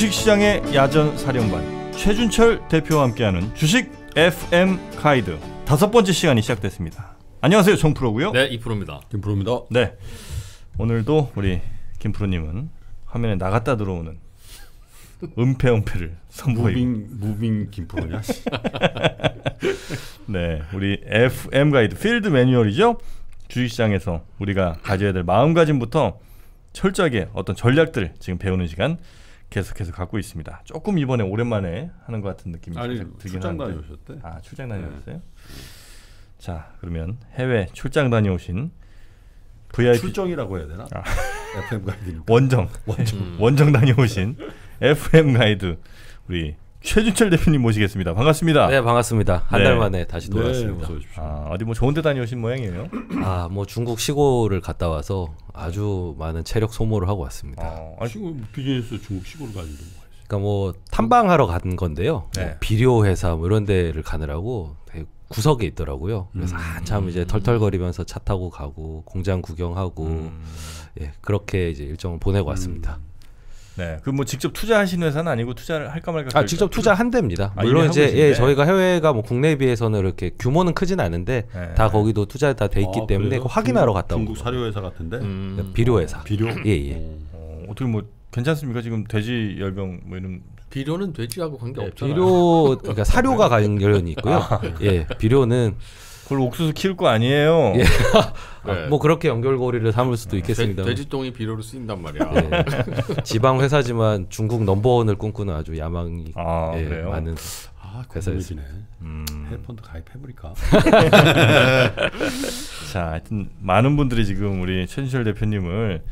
주식시장의 야전 사령관 최준철 대표와 함께하는 주식 FM 가이드 다섯 번째 시간이 시작됐습니다. 안녕하세요 정프로고요. 네 이프로입니다. 김프로입니다. 네 오늘도 우리 김프로님은 화면에 나갔다 들어오는 은폐 은폐를 선보이고 무빙 무빙 김프로냐? 네 우리 FM 가이드 필드 매뉴얼이죠. 주식시장에서 우리가 가져야 될 마음가짐부터 철저하게 어떤 전략들 지금 배우는 시간 계속해서 갖고 있습니다. 조금 이번에 오랜만에 하는 것 같은 느낌이 아니, 들긴 출장 다녀오셨대? 아 출장 다녀오셨어요? 네. 자 그러면 해외 출장 다녀오신 VIP 출정이라고 해야 되나? 아. FM 가이드 원정 원정 음. 원정 다녀오신 FM 가이드 우리 최준철 대표님 모시겠습니다. 반갑습니다. 네, 반갑습니다. 한달 네. 만에 다시 네, 돌아왔습니다. 네, 아, 어디 뭐 좋은 데 다녀오신 모양이에요? 아, 뭐 중국 시골을 갔다 와서 아주 많은 체력 소모를 하고 왔습니다. 아, 시골 비즈니스 중국 시골 가지도 뭐. 그러니까 뭐 탐방하러 간 건데요. 뭐 네. 뭐 비료 회사 뭐 이런 데를 가느라고 구석에 있더라고요. 그래서 음. 한참 이제 털털거리면서 차 타고 가고 공장 구경하고 음. 예, 그렇게 이제 일정을 보내고 왔습니다. 네. 그뭐 직접 투자하시는 회사는 아니고 투자를 할까 말까. 아 직접 투자한 데입니다. 아, 물론 이제 예, 저희가 해외가 뭐 국내에 비해서는 이렇게 규모는 크진 않은데 네. 다 거기도 투자 다 돼 있기 아, 때문에 그 확인하러 갔다 온 중국 사료 회사 같은데. 음. 음. 비료 회사. 아, 비료. 예예. 예. 예. 어. 어, 어떻게 뭐 괜찮습니까 지금 돼지 열병 뭐 이런 비료는 돼지하고 관계 네, 없잖아요. 비료 그러니까 사료가 네. 관련이 있고요. 아. 네. 예 비료는 그걸 옥수수 키울 거 아니에요. 예. 네. 아, 뭐 그렇게 연결고리를 삼을 수도 음, 있겠습니다. 돼지똥이 비료로 쓰인단 말이야. 예. 지방 회사지만 중국 넘버원을 꿈꾸는 아주 야망이 아, 예, 많은 아, 그 회사였습니다. 음. 헬펀드 가입해버릴까? 자, 하여튼 많은 분들이 지금 우리 최진철 대표님을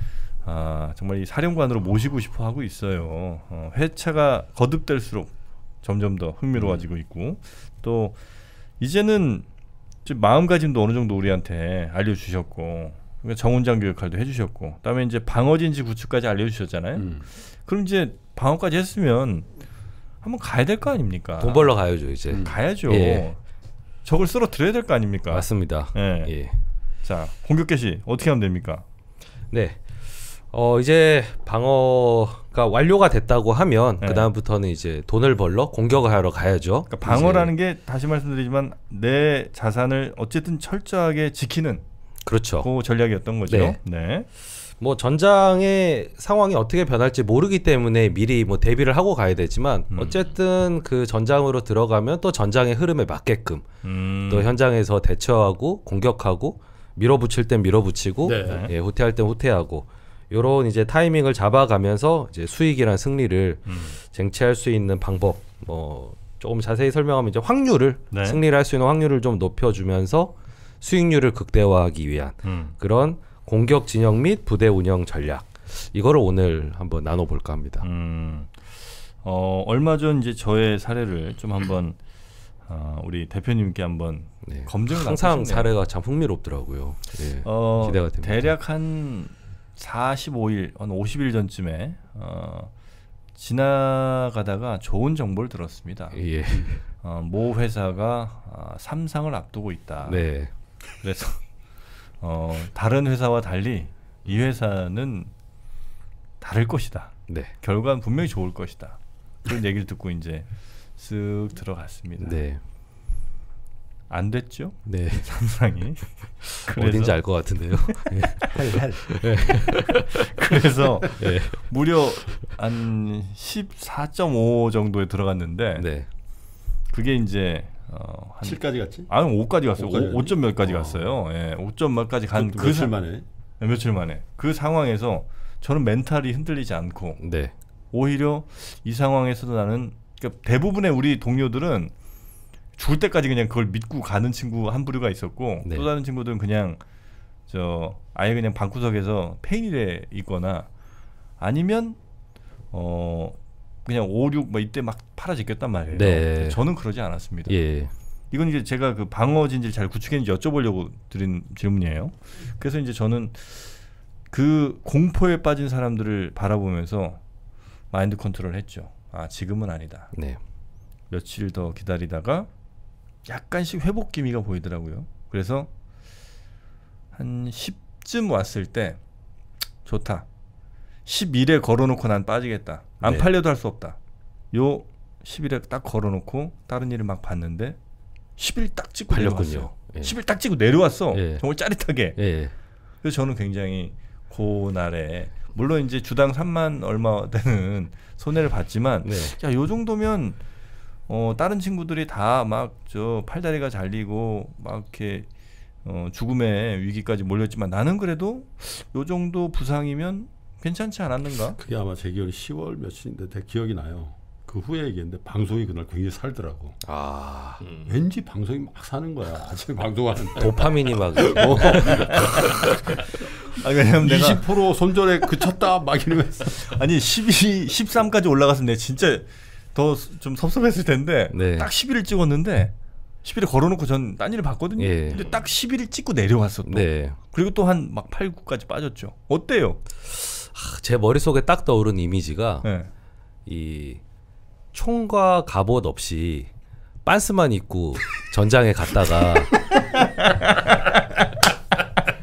아, 정말 이 사령관으로 모시고 싶어 하고 있어요. 어, 회차가 거듭될수록 점점 더 흥미로워지고 음. 있고 또 이제는 마음가짐도 어느 정도 우리한테 알려주셨고 그러니까 정훈장 교육할도 해주셨고 그다음에 이제 방어진지 구축까지 알려주셨잖아요. 음. 그럼 이제 방어까지 했으면 한번 가야 될 거 아닙니까? 돈 벌러 가야죠 이제. 음. 가야죠. 예. 적을 쓰러뜨려야 될 거 아닙니까? 맞습니다. 예. 예. 자 공격 개시 어떻게 하면 됩니까? 네. 어 이제 방어 그러니까 완료가 됐다고 하면 네. 그 다음부터는 이제 돈을 벌러 공격을 하러 가야죠. 그러니까 방어라는 이제. 게 다시 말씀드리지만 내 자산을 어쨌든 철저하게 지키는 그렇죠. 그 전략이었던 거죠. 네. 네. 뭐 전장의 상황이 어떻게 변할지 모르기 때문에 미리 뭐 대비를 하고 가야 되지만 음. 어쨌든 그 전장으로 들어가면 또 전장의 흐름에 맞게끔 음. 또 현장에서 대처하고 공격하고 밀어붙일 땐 밀어붙이고 네. 예, 호퇴할 땐 호퇴하고 요런 이제 타이밍을 잡아가면서 이제 수익이란 승리를 음. 쟁취할 수 있는 방법 뭐 조금 자세히 설명하면 이제 확률을 네. 승리를 할 수 있는 확률을 좀 높여주면서 수익률을 극대화하기 위한 음. 그런 공격 진영 및 부대 운영 전략 이거를 오늘 한번 나눠볼까 합니다. 음. 어, 얼마 전 이제 저의 사례를 좀 한번 어, 우리 대표님께 한번 네. 검증을 항상 사례가 참 흥미롭더라고요. 네. 어, 기대가 됩니다. 대략 한 45일, 한 50일 전쯤에 어, 지나가다가 좋은 정보를 들었습니다. 예. 어, 모 회사가 어, 삼상을 앞두고 있다. 네. 그래서 어, 다른 회사와 달리 이 회사는 다를 것이다. 네. 결과는 분명히 좋을 것이다. 그런 얘기를 듣고 이제 쓱 들어갔습니다. 네. 안 됐죠? 네. 상상이. 어딘지 알 것 같은데요. 네. 네. 그래서 네. 무려 한 14.5 정도에 들어갔는데 네. 그게 이제 어, 한 7까지 갔지? 아니 5까지 갔어요. 5 5, 점 몇까지 어. 갔어요. 예. 5점 몇까지 간 며칠 그 만에 네, 며칠 만에 그 상황에서 저는 멘탈이 흔들리지 않고 네. 오히려 이 상황에서도 나는 그러니까 대부분의 우리 동료들은 죽을 때까지 그냥 그걸 믿고 가는 친구 한 부류가 있었고 네. 또 다른 친구들은 그냥 저 아예 그냥 방구석에서 페인일에 있거나 아니면 어 그냥 5, 6뭐 이때 막 팔아제꼈단 말이에요. 네. 저는 그러지 않았습니다. 예. 이건 이제 제가 그 방어진지를 잘 구축했는지 여쭤보려고 드린 질문이에요. 그래서 이제 저는 그 공포에 빠진 사람들을 바라보면서 마인드 컨트롤 했죠. 아 지금은 아니다. 네. 며칠 더 기다리다가 약간씩 회복 기미가 보이더라고요. 그래서 한 10쯤 왔을 때 좋다. 11에 걸어놓고 난 빠지겠다. 안 네. 팔려도 할 수 없다. 요 10일에 딱 걸어놓고 다른 일을 막 봤는데 10일 딱 찍고 팔렸군요. 예. 10일 딱 찍고 내려왔어. 예. 정말 짜릿하게. 예. 그래서 저는 굉장히 그 날에 물론 이제 주당 3만 얼마 되는 손해를 봤지만 네. 야요 정도면 어, 다른 친구들이 다 막 저 팔다리가 잘리고 막 이렇게 어, 죽음의 위기까지 몰렸지만 나는 그래도 요 정도 부상이면 괜찮지 않았는가? 그게 아마 제 기억이 10월 며칠인데 대 기억이 나요. 그 후에 얘기했는데 방송이 그날 굉장히 살더라고. 아 음. 왠지 방송이 막 사는 거야. 아침 방송하는 도파민이 막. 어. 아, 왜20% 손절에 그쳤다 막 이러면서. 아니 12, 13까지 올라갔으면 내가 진짜 더좀 섭섭했을 텐데 네. 딱 10일을 찍었는데 10일에 걸어놓고 전 딴 일을 봤거든요. 예. 근데 딱 10일을 찍고 내려왔어 네. 또. 네. 그리고 또 한 막 8, 9까지 빠졌죠. 어때요? 하, 아, 제 머릿속에 딱 떠오른 이미지가 네. 이 총과 갑옷 없이 빤스만 입고 전장에 갔다가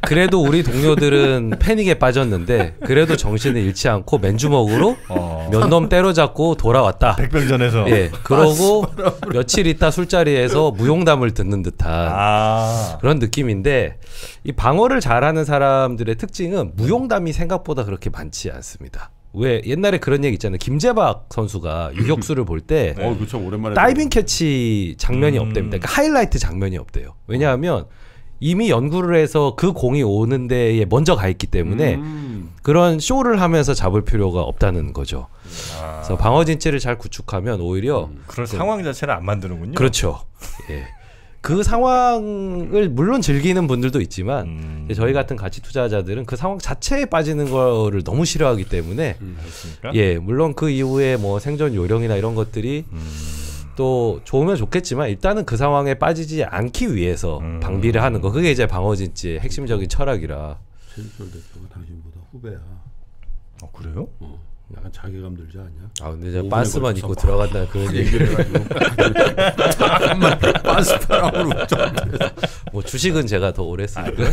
그래도 우리 동료들은 패닉에 빠졌는데 그래도 정신을 잃지 않고 맨주먹으로 어. 몇놈 때려잡고 돌아왔다. 백병전에서. 예. 그러고 며칠 있다 술자리에서 무용담을 듣는 듯한 아. 그런 느낌인데 이 방어를 잘하는 사람들의 특징은 무용담이 생각보다 그렇게 많지 않습니다. 왜 옛날에 그런 얘기 있잖아요. 김재박 선수가 유격수를 볼때 네. 어, 다이빙 캐치 장면이 음. 없답니다. 그러니까 하이라이트 장면이 없대요. 왜냐하면 음. 이미 연구를 해서 그 공이 오는 데에 먼저 가 있기 때문에 음. 그런 쇼를 하면서 잡을 필요가 없다는 거죠. 아. 그래서 방어 진체를 잘 구축하면 오히려 음. 그런 그, 상황 자체를 안 만드는군요. 그렇죠. 예. 그 상황을 물론 즐기는 분들도 있지만 음. 저희 같은 가치 투자자들은 그 상황 자체에 빠지는 거를 너무 싫어하기 때문에 음, 예 물론 그 이후에 뭐 생존 요령이나 이런 것들이 음. 또 좋으면 좋겠지만 일단은 그 상황에 빠지지 않기 위해서 음. 방비를 하는 거 그게 이제 방어진지의 그렇죠. 핵심적인 철학이라 최인철 대표가 당신보다 후배야 아 그래요? 어. 약간 자괴감 들지 않냐? 아 근데 제가 반스만 입고 들어간다 그런 얘기를 해가지고 잠깐만 반스파랑으로 뭐 주식은 제가 더 오래 아, 쓰니까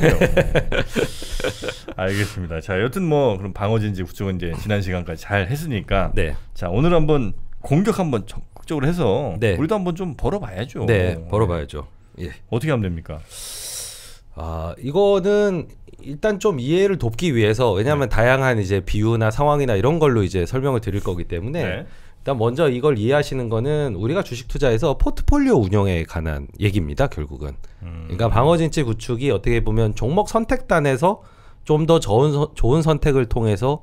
알겠습니다 자 여튼 뭐 그럼 방어진지 구축은 이제 지난 시간까지 잘 했으니까 네. 자 오늘 한번 공격 한번 정, 적극적으로 해서 네. 우리도 한번 좀 벌어봐야죠. 네, 벌어봐야죠. 예. 어떻게 하면 됩니까? 아 이거는 일단 좀 이해를 돕기 위해서 왜냐하면 네. 다양한 이제 비유나 상황이나 이런 걸로 이제 설명을 드릴 거기 때문에 네. 일단 먼저 이걸 이해하시는 거는 우리가 주식 투자에서 포트폴리오 운영에 관한 얘기입니다 결국은 음. 그러니까 방어진치 구축이 어떻게 보면 종목 선택단에서 좀 더 좋은, 좋은 선택을 통해서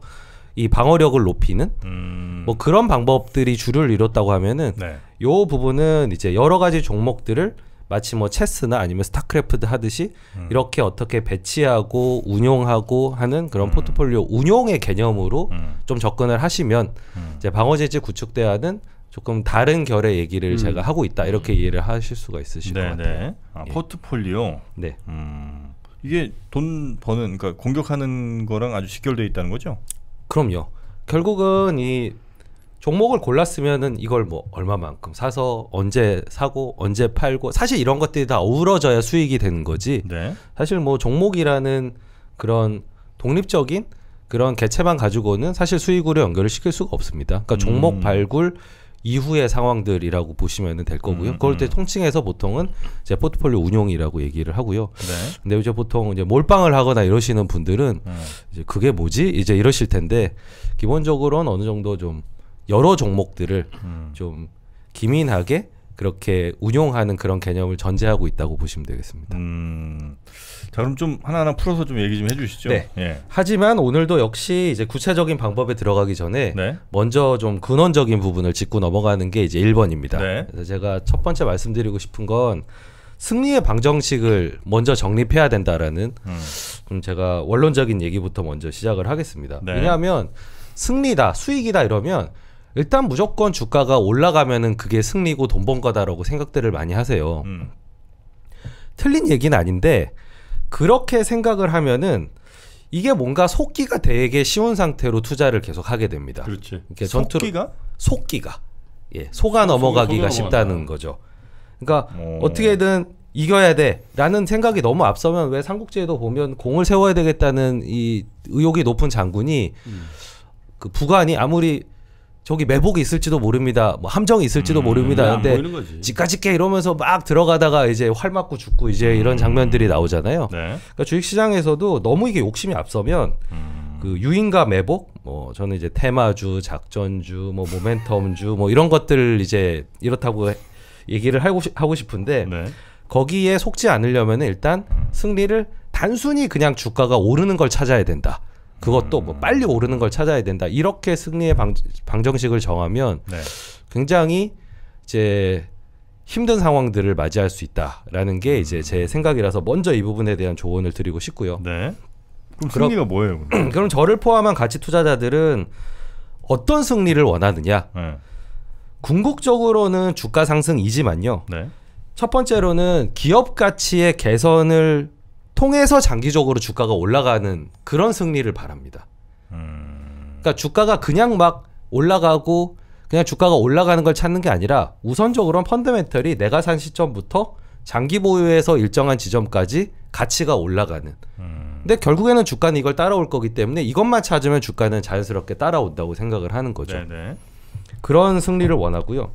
이 방어력을 높이는 음... 뭐 그런 방법들이 주를 이뤘다고 하면은 네. 요 부분은 이제 여러 가지 종목들을 마치 뭐 체스나 아니면 스타크래프트 하듯이 음. 이렇게 어떻게 배치하고 운용하고 하는 그런 음. 포트폴리오 운용의 개념으로 음. 좀 접근을 하시면 음. 이제 방어제지 구축대안는 조금 다른 결의 얘기를 음. 제가 하고 있다 이렇게 음. 이해를 하실 수가 있으실 네네. 것 네. 같아요. 아, 예. 포트폴리오. 네. 이게 돈 버는 그러니까 공격하는 거랑 아주 직결돼 있다는 거죠? 그럼요. 결국은 이 종목을 골랐으면은 이걸 뭐 얼마만큼 사서 언제 사고 언제 팔고 사실 이런 것들이 다 어우러져야 수익이 되는 거지. 네. 사실 뭐 종목이라는 그런 독립적인 그런 개체만 가지고는 사실 수익으로 연결을 시킬 수가 없습니다. 그러니까 종목 음. 발굴 이후의 상황들이라고 보시면 될 거고요. 음, 그럴때 음. 통칭해서 보통은 이제 포트폴리오 운용이라고 얘기를 하고요. 네. 근데 이제 보통 이제 몰빵을 하거나 이러시는 분들은 음. 이제 그게 뭐지? 이제 이러실 텐데 기본적으로는 어느 정도 좀 여러 종목들을 음. 좀 기민하게 그렇게 운용하는 그런 개념을 전제하고 있다고 보시면 되겠습니다. 음, 자 그럼 좀 하나하나 풀어서 좀 얘기 좀 해주시죠. 네. 예. 하지만 오늘도 역시 이제 구체적인 방법에 들어가기 전에 네. 먼저 좀 근원적인 부분을 짚고 넘어가는 게 이제 1번입니다. 네. 그래서 제가 첫 번째 말씀드리고 싶은 건 승리의 방정식을 먼저 정립해야 된다라는 음. 좀 제가 원론적인 얘기부터 먼저 시작을 하겠습니다. 네. 왜냐하면 승리다, 수익이다 이러면 일단 무조건 주가가 올라가면은 그게 승리고 돈 번 거다라고 생각들을 많이 하세요. 음. 틀린 얘기는 아닌데 그렇게 생각을 하면은 이게 뭔가 속기가 되게 쉬운 상태로 투자를 계속 하게 됩니다. 그렇지. 이렇게 전투로, 속기가? 속기가. 예, 속아 넘어가기가 쉽다는 거죠. 그러니까 오. 어. 어떻게든 이겨야 돼라는 생각이 너무 앞서면 왜 삼국지에도 보면 공을 세워야 되겠다는 이 의욕이 높은 장군이 음. 그 부관이 아무리 저기 매복이 있을지도 모릅니다. 뭐 함정이 있을지도 음, 모릅니다. 근데 집까짓게 이러면서 막 들어가다가 이제 활 맞고 죽고 이제 음. 이런 장면들이 나오잖아요. 네. 그러니까 주식 시장에서도 너무 이게 욕심이 앞서면 음. 그 유인과 매복 뭐 저는 이제 테마주, 작전주, 뭐 모멘텀주 뭐 이런 것들 이제 이렇다고 얘기를 하고 시, 하고 싶은데 네. 거기에 속지 않으려면 일단 음. 승리를 단순히 그냥 주가가 오르는 걸 찾아야 된다. 그것도 뭐 빨리 오르는 걸 찾아야 된다. 이렇게 승리의 방, 방정식을 정하면 네. 굉장히 이제 힘든 상황들을 맞이할 수 있다라는 게 음. 이제 제 생각이라서 먼저 이 부분에 대한 조언을 드리고 싶고요. 네. 그럼 승리가 그럼, 뭐예요? 그럼? 그럼 저를 포함한 가치 투자자들은 어떤 승리를 원하느냐? 네. 궁극적으로는 주가 상승이지만요. 네. 첫 번째로는 기업 가치의 개선을 통해서 장기적으로 주가가 올라가는 그런 승리를 바랍니다. 그러니까 주가가 그냥 막 올라가고 그냥 주가가 올라가는 걸 찾는 게 아니라 우선적으로는 펀드멘털이 내가 산 시점부터 장기 보유에서 일정한 지점까지 가치가 올라가는. 근데 결국에는 주가는 이걸 따라올 거기 때문에 이것만 찾으면 주가는 자연스럽게 따라온다고 생각을 하는 거죠. 네네. 그런 승리를 원하고요.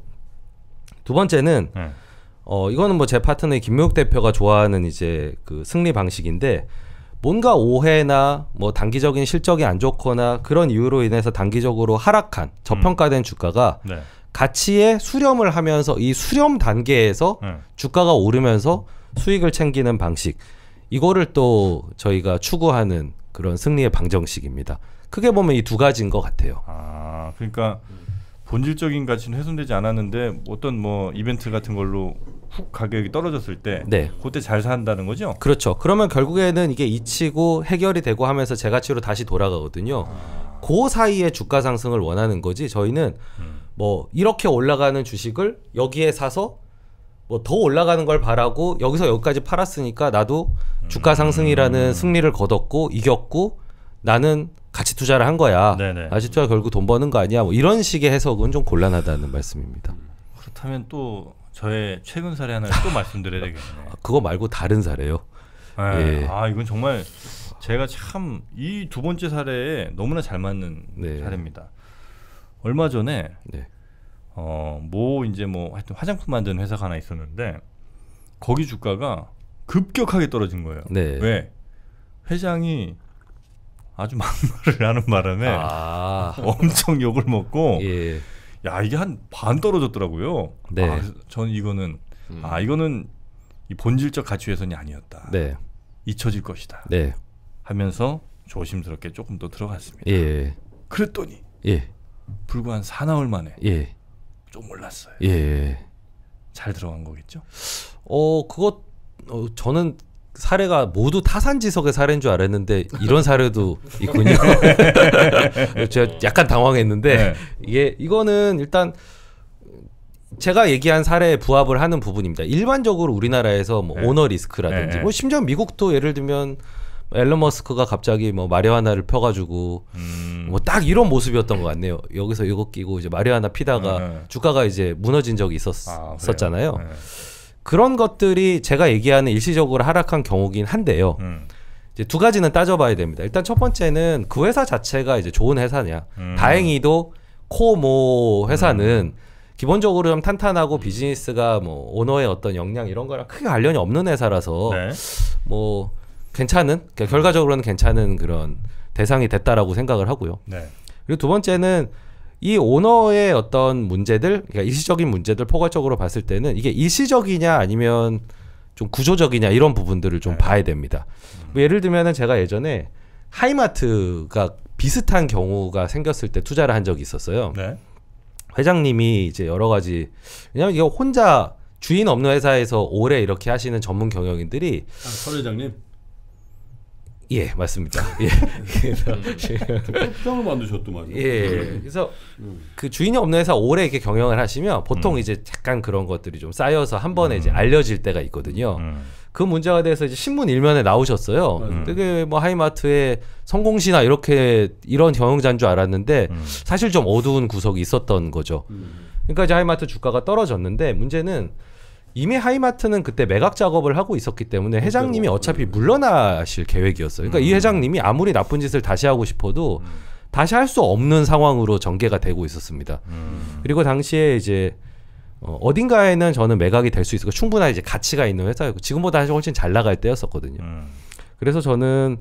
두 번째는 네. 어 이거는 뭐 제 파트너의 김명욱 대표가 좋아하는 이제 그 승리 방식인데 뭔가 오해나 뭐 단기적인 실적이 안 좋거나 그런 이유로 인해서 단기적으로 하락한 저평가된 음. 주가가 네. 가치의 수렴을 하면서 이 수렴 단계에서 네. 주가가 오르면서 수익을 챙기는 방식 이거를 또 저희가 추구하는 그런 승리의 방정식입니다. 크게 보면 이 두 가지인 것 같아요. 아 그러니까 음. 본질적인 가치는 훼손되지 않았는데 어떤 뭐 이벤트 같은 걸로 훅 가격이 떨어졌을 때 네. 그때 잘 산다는 거죠? 그렇죠. 그러면 결국에는 이게 잊히고 해결이 되고 하면서 재가치로 다시 돌아가거든요. 아... 그 사이에 주가 상승을 원하는 거지 저희는 음. 뭐 이렇게 올라가는 주식을 여기에 사서 뭐 더 올라가는 걸 바라고 여기서 여기까지 팔았으니까 나도 주가 상승이라는 음. 승리를 거뒀고 이겼고 나는 같이 투자를 한 거야. 네네. 같이 투자 결국 돈 버는 거 아니야. 뭐 이런 식의 해석은 좀 곤란하다는 말씀입니다. 그렇다면 또 저의 최근 사례 하나를 또 말씀드려야 되겠네요. 아, 그거 말고 다른 사례요. 네. 예. 아 이건 정말 제가 참 이 두 번째 사례에 너무나 잘 맞는 네. 사례입니다. 얼마 전에 네. 어뭐 이제 뭐 하여튼 화장품 만드는 회사가 하나 있었는데 거기 주가가 급격하게 떨어진 거예요. 네. 왜 회장이 아주 막말을 하는 바람에 아. 엄청 욕을 먹고 예. 야 이게 한 반 떨어졌더라고요. 네. 아, 전 이거는 음. 아 이거는 이 본질적 가치 훼손이 아니었다. 네. 잊혀질 것이다. 네. 하면서 조심스럽게 조금 더 들어갔습니다. 예. 그랬더니 예. 불과 한사나흘 만에 예. 좀 올랐어요. 예. 잘 들어간 거겠죠? 어그거 어, 저는 사례가 모두 타산지석의 사례인 줄 알았는데 이런 사례도 있군요. 제가 약간 당황했는데 네. 이게 이거는 일단 제가 얘기한 사례에 부합을 하는 부분입니다. 일반적으로 우리나라에서 뭐 네. 오너 리스크라든지 네. 네. 뭐 심지어 미국도 예를 들면 앨런 머스크가 갑자기 뭐 마리화나를 펴가지고 음. 뭐딱 이런 모습이었던 것 같네요. 여기서 이거 끼고 이제 마리화나 피다가 음. 주가가 이제 무너진 적이 있었, 아, 있었잖아요. 네. 그런 것들이 제가 얘기하는 일시적으로 하락한 경우긴 한데요. 음. 이제 두 가지는 따져봐야 됩니다. 일단 첫 번째는 그 회사 자체가 이제 좋은 회사냐. 음. 다행히도 코모 회사는 음. 기본적으로 좀 탄탄하고 비즈니스가 뭐 오너의 어떤 역량 이런 거랑 크게 관련이 없는 회사라서 네. 뭐 괜찮은 그러니까 결과적으로는 괜찮은 그런 대상이 됐다라고 생각을 하고요. 네. 그리고 두 번째는 이 오너의 어떤 문제들, 그러니까 일시적인 문제들 포괄적으로 봤을 때는 이게 일시적이냐 아니면 좀 구조적이냐 이런 부분들을 좀 네. 봐야 됩니다. 뭐 예를 들면은 제가 예전에 하이마트가 비슷한 경우가 생겼을 때 투자를 한 적이 있었어요. 네. 회장님이 이제 여러 가지 왜냐면 하이거 혼자 주인 없는 회사에서 오래 이렇게 하시는 전문 경영인들이 아, 서 회장님 예, 맞습니다. 예. 특장을 만드셨더만요. 예. 그래서 음. 예. 음. 음. 그 주인이 없는 회사 오래 이렇게 경영을 하시면 보통 음. 이제 약간 그런 것들이 좀 쌓여서 한 번에 음. 이제 알려질 때가 있거든요. 그 문제가 돼서 이제 신문 일면에 나오셨어요. 맞 되게 뭐 하이마트의 성공시나 이렇게 이런 경영자인 줄 알았는데 사실 좀 어두운 구석이 있었던 거죠. 그러니까 이제 하이마트 주가가 떨어졌는데 문제는 이미 하이마트는 그때 매각 작업을 하고 있었기 때문에 그렇죠. 회장님이 어차피 음. 물러나실 계획이었어요. 그러니까 이 음. 회장님이 아무리 나쁜 짓을 다시 하고 싶어도 음. 다시 할 수 없는 상황으로 전개가 되고 있었습니다. 그리고 당시에 이제 어, 딘가에는 저는 매각이 될 수 있을 거 충분한 이제 가치가 있는 회사였고 지금보다 사실 훨씬 잘 나갈 때였었거든요. 그래서 저는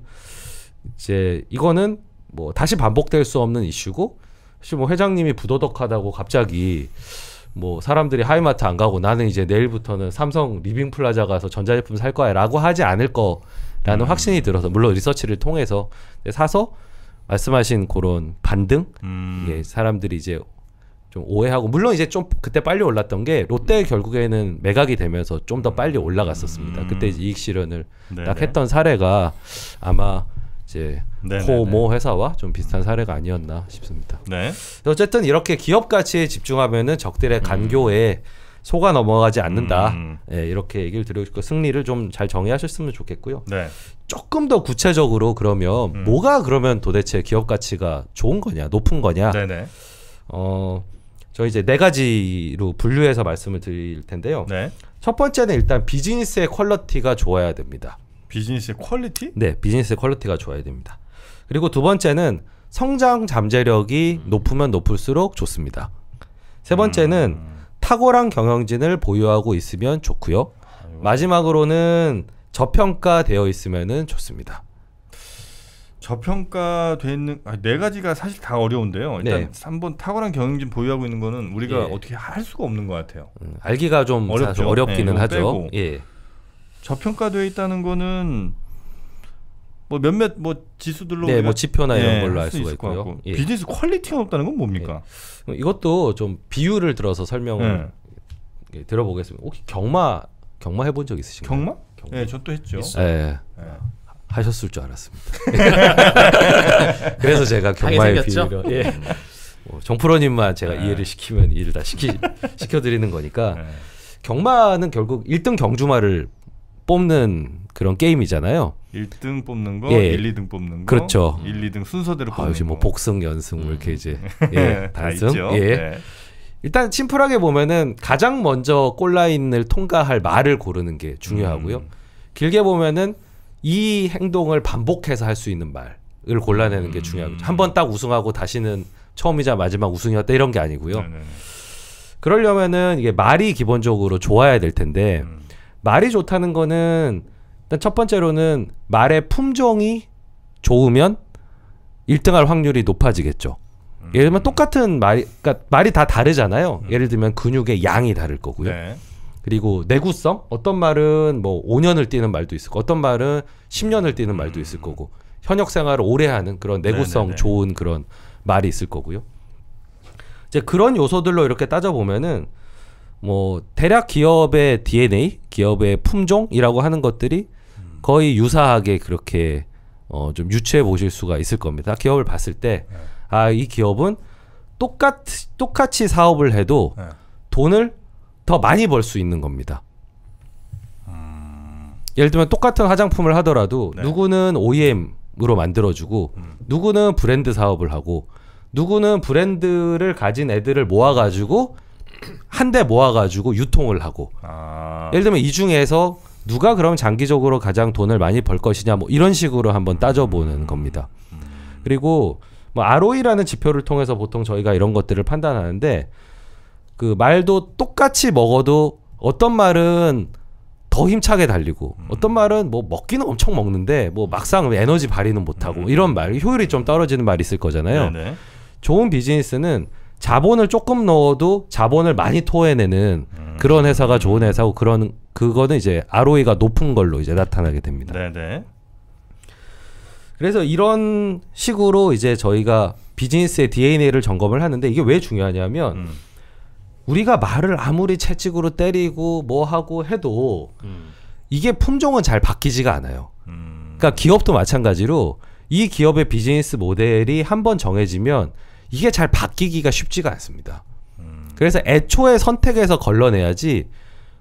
이제 이거는 뭐 다시 반복될 수 없는 이슈고 사실 뭐 회장님이 부도덕하다고 갑자기 뭐 사람들이 하이마트 안 가고 나는 이제 내일부터는 삼성 리빙 플라자 가서 전자제품 살 거야라고 하지 않을 거라는 음. 확신이 들어서 물론 리서치를 통해서 사서 말씀하신 그런 반등 음. 예, 사람들이 이제 좀 오해하고 물론 이제 좀 그때 빨리 올랐던 게 롯데 음. 결국에는 매각이 되면서 좀 더 빨리 음. 올라갔었습니다. 음. 그때 이익 실현을 딱 했던 사례가 아마 이제 코모 네, 네, 네. 회사와 좀 비슷한 사례가 아니었나 싶습니다. 네. 어쨌든 이렇게 기업 가치에 집중하면은 적들의 음. 간교에 음. 속아 넘어가지 않는다. 음. 네, 이렇게 얘기를 드리고 싶고 승리를 좀 잘 정의하셨으면 좋겠고요. 네. 조금 더 구체적으로 그러면 음. 뭐가 그러면 도대체 기업 가치가 좋은 거냐, 높은 거냐? 네네. 어, 저 이제 네 가지로 분류해서 말씀을 드릴 텐데요. 네. 첫 번째는 일단 비즈니스의 퀄리티가 좋아야 됩니다. 비즈니스의 퀄리티? 네, 비즈니스의 퀄리티가 좋아야 됩니다. 그리고 두 번째는 성장 잠재력이 음. 높으면 높을수록 좋습니다. 세 번째는 음. 탁월한 경영진을 보유하고 있으면 좋고요. 마지막으로는 저평가되어 있으면 좋습니다. 저평가되는 아, 네 가지가 사실 다 어려운데요. 일단 네. 3번 탁월한 경영진 보유하고 있는 거는 우리가 예. 어떻게 할 수가 없는 것 같아요. 음, 알기가 좀 어렵죠. 어렵기는 예, 하죠. 예. 저평가되어 있다는 거는 뭐 몇몇 뭐 지수들로 네, 뭐 지표나 이런 예, 걸로 알 수가 있고요. 예. 비즈니스 퀄리티가 높다는 건 뭡니까? 예. 이것도 좀 비유를 들어서 설명을 예. 예. 들어보겠습니다. 혹시 경마 경마 해본 적 있으신가요? 경마? 경마. 예, 전또 했죠. 예. 예. 하셨을 줄 알았습니다. 그래서 제가 경마의 비유를 예. 음, 뭐 정프로님만 제가 예. 이해를 시키면 일다 시키 시켜드리는 거니까 경마는 결국 1등 경주마를 뽑는 그런 게임이잖아요. 1등 뽑는 거, 예. 1, 2등 뽑는 거, 그렇죠. 1, 2등 순서대로 아, 뽑는 아, 역시 뭐 복승, 연승 뭐 음. 이렇게 이제 예, 단승. 예. 네. 일단 심플하게 보면은 가장 먼저 골라인을 통과할 말을 고르는 게 중요하고요. 음. 길게 보면은 이 행동을 반복해서 할 수 있는 말을 골라내는 게 중요하고 음. 한번 딱 우승하고 다시는 처음이자 마지막 우승이었다 이런 게 아니고요. 네네. 네, 네. 그러려면은 이게 말이 기본적으로 좋아야 될 텐데 음. 말이 좋다는 거는 일단 첫 번째로는 말의 품종이 좋으면 1등할 확률이 높아지겠죠. 음. 예를 들면 똑같은 말이 그러니까 말이 다 다르잖아요. 음. 예를 들면 근육의 양이 다를 거고요. 네. 그리고 내구성 어떤 말은 뭐 5년을 뛰는 말도 있을 거고 어떤 말은 10년을 뛰는 말도 있을 음. 거고 현역 생활을 오래 하는 그런 네, 내구성 네네네. 네. 좋은 그런 말이 있을 거고요. 이제 그런 요소들로 이렇게 따져 보면은 뭐 대략 기업의 DNA, 기업의 품종이라고 하는 것들이 거의 유사하게 그렇게 어, 좀 유추해 보실 수가 있을 겁니다. 기업을 봤을 때 네. 아, 이 기업은 똑같 똑같이 사업을 해도 네. 돈을 더 많이 벌 수 있는 겁니다. 음. 예를 들면 똑같은 화장품을 하더라도 네. 누구는 OEM으로 만들어주고 음. 누구는 브랜드 사업을 하고 누구는 브랜드를 가진 애들을 모아가지고 한대 모아가지고 유통을 하고 아... 예를 들면 이 중에서 누가 그럼 장기적으로 가장 돈을 많이 벌 것이냐 뭐 이런 식으로 한번 따져보는 음. 겁니다. 그리고 뭐 ROE라는 지표를 통해서 보통 저희가 이런 것들을 판단하는데 그 말도 똑같이 먹어도 어떤 말은 더 힘차게 달리고 음. 어떤 말은 뭐 먹기는 엄청 먹는데 뭐 막상 에너지 발휘는 못하고 음. 이런 말 효율이 좀 떨어지는 말이 있을 거잖아요. 네네. 좋은 비즈니스는 자본을 조금 넣어도 자본을 많이 토해내는 음. 그런 회사가 좋은 회사고 그런 그거는 이제 ROE가 높은 걸로 이제 나타나게 됩니다. 네네. 네. 그래서 이런 식으로 이제 저희가 비즈니스의 DNA를 점검을 하는데 이게 왜 중요하냐면 음. 우리가 말을 아무리 채찍으로 때리고 뭐 하고 해도 음. 이게 품종은 잘 바뀌지가 않아요. 음. 그러니까 기업도 마찬가지로 이 기업의 비즈니스 모델이 한번 정해지면 이게 잘 바뀌기가 쉽지가 않습니다. 그래서 애초에 선택해서 걸러내야지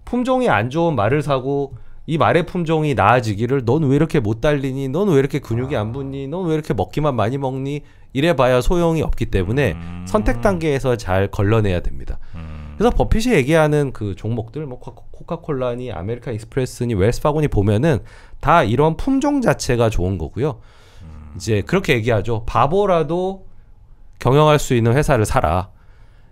품종이 안 좋은 말을 사고 이 말의 품종이 나아지기를 넌 왜 이렇게 못 달리니 넌 왜 이렇게 근육이 안 붙니 넌 왜 이렇게 먹기만 많이 먹니 이래봐야 소용이 없기 때문에 음. 선택 단계에서 잘 걸러내야 됩니다. 음. 그래서 버핏이 얘기하는 그 종목들 뭐 코카콜라니 아메리카 익스프레스니 웰스파고니 보면은 다 이런 품종 자체가 좋은 거고요. 음. 이제 그렇게 얘기하죠. 바보라도 경영할 수 있는 회사를 사라.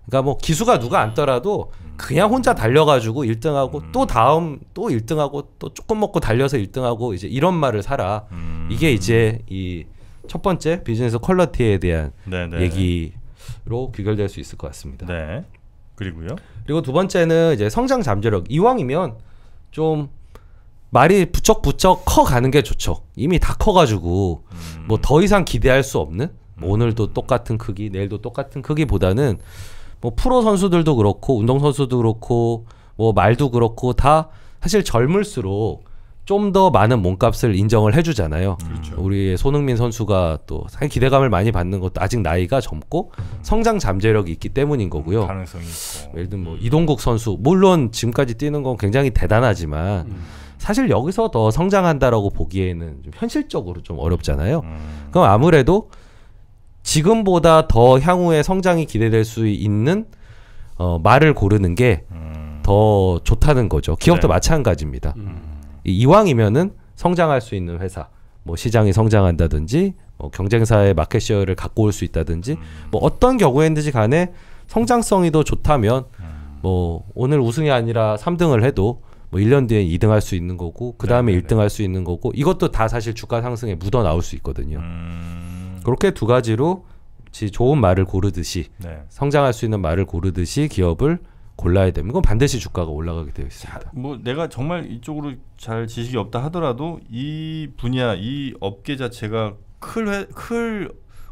그러니까 뭐 기수가 누가 앉더라도 음. 그냥 혼자 달려가지고 1등하고 음. 또 다음 또 1등하고 또 조금 먹고 달려서 1등하고 이제 이런 말을 사라. 음. 이게 이제 이 첫 번째 비즈니스 퀄러티에 대한 네네. 네. 얘기로 귀결될 수 있을 것 같습니다. 네. 그리고요. 그리고 두 번째는 이제 성장 잠재력. 이왕이면 좀 말이 부쩍부쩍 커 가는 게 좋죠. 이미 다 커가지고 음. 뭐더 이상 기대할 수 없는. 뭐 오늘도 똑같은 크기, 내일도 똑같은 크기보다는 뭐 프로 선수들도 그렇고 운동 선수도 그렇고 뭐 말도 그렇고 다 사실 젊을수록 좀 더 많은 몸값을 인정을 해주잖아요. 음. 그렇죠. 우리의 손흥민 선수가 또 기대감을 많이 받는 것도 아직 나이가 젊고 성장 잠재력이 있기 때문인 거고요. 가능성이 있고. 예를 들면 뭐 이동국 선수 물론 지금까지 뛰는 건 굉장히 대단하지만 음. 사실 여기서 더 성장한다라고 보기에는 좀 현실적으로 좀 어렵잖아요. 음. 그럼 아무래도 지금보다 더 향후에 성장이 기대될 수 있는 어, 말을 고르는 게더 음. 좋다는 거죠. 기업도 네. 마찬가지입니다. 음. 이왕이면은 성장할 수 있는 회사, 뭐 시장이 성장한다든지, 뭐 경쟁사의 마켓 셰어를 갖고 올 수 있다든지, 음. 뭐 어떤 경우에든지 간에 성장성이 더 좋다면 음. 뭐 오늘 우승이 아니라 3등을 해도 뭐 1년 뒤에 2등 할 수 있는 거고, 그 다음에 1등 할 수 있는 거고, 이것도 다 사실 주가 상승에 묻어 나올 수 있거든요. 음. 음. 그렇게 두 가지로 좋은 말을 고르듯이 네. 성장할 수 있는 말을 고르듯이 기업을 골라야 됩니다. 이건 반드시 주가가 올라가게 되어 있습니다. 뭐 내가 정말 이쪽으로 잘 지식이 없다 하더라도 이 분야, 이 업계 자체가 클, 클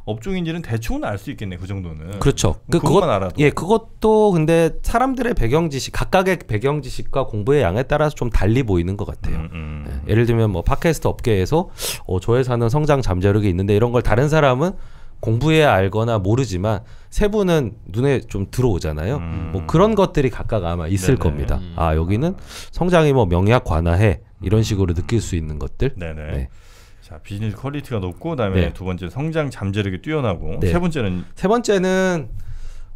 업종인지는 대충은 알 수 있겠네 그 정도는. 그렇죠. 그 그것 알아도. 예, 그것도 근데 사람들의 배경 지식, 각각의 배경 지식과 공부의 양에 따라서 좀 달리 보이는 것 같아요. 음, 음. 예, 를 들면 뭐 팟캐스트 업계에서 어, 저 회사는 성장 잠재력이 있는데 이런 걸 다른 사람은 공부에 알거나 모르지만 세부는 눈에 좀 들어오잖아요. 음. 뭐 그런 것들이 각각 아마 있을 네네. 겁니다. 음. 아 여기는 성장이 뭐 명약 관화해 이런 음. 식으로 느낄 수 있는 것들. 네네. 네. 자 비즈니스 퀄리티가 높고 그다음에 네. 두 번째 성장 잠재력이 뛰어나고 네. 세 번째는 세 번째는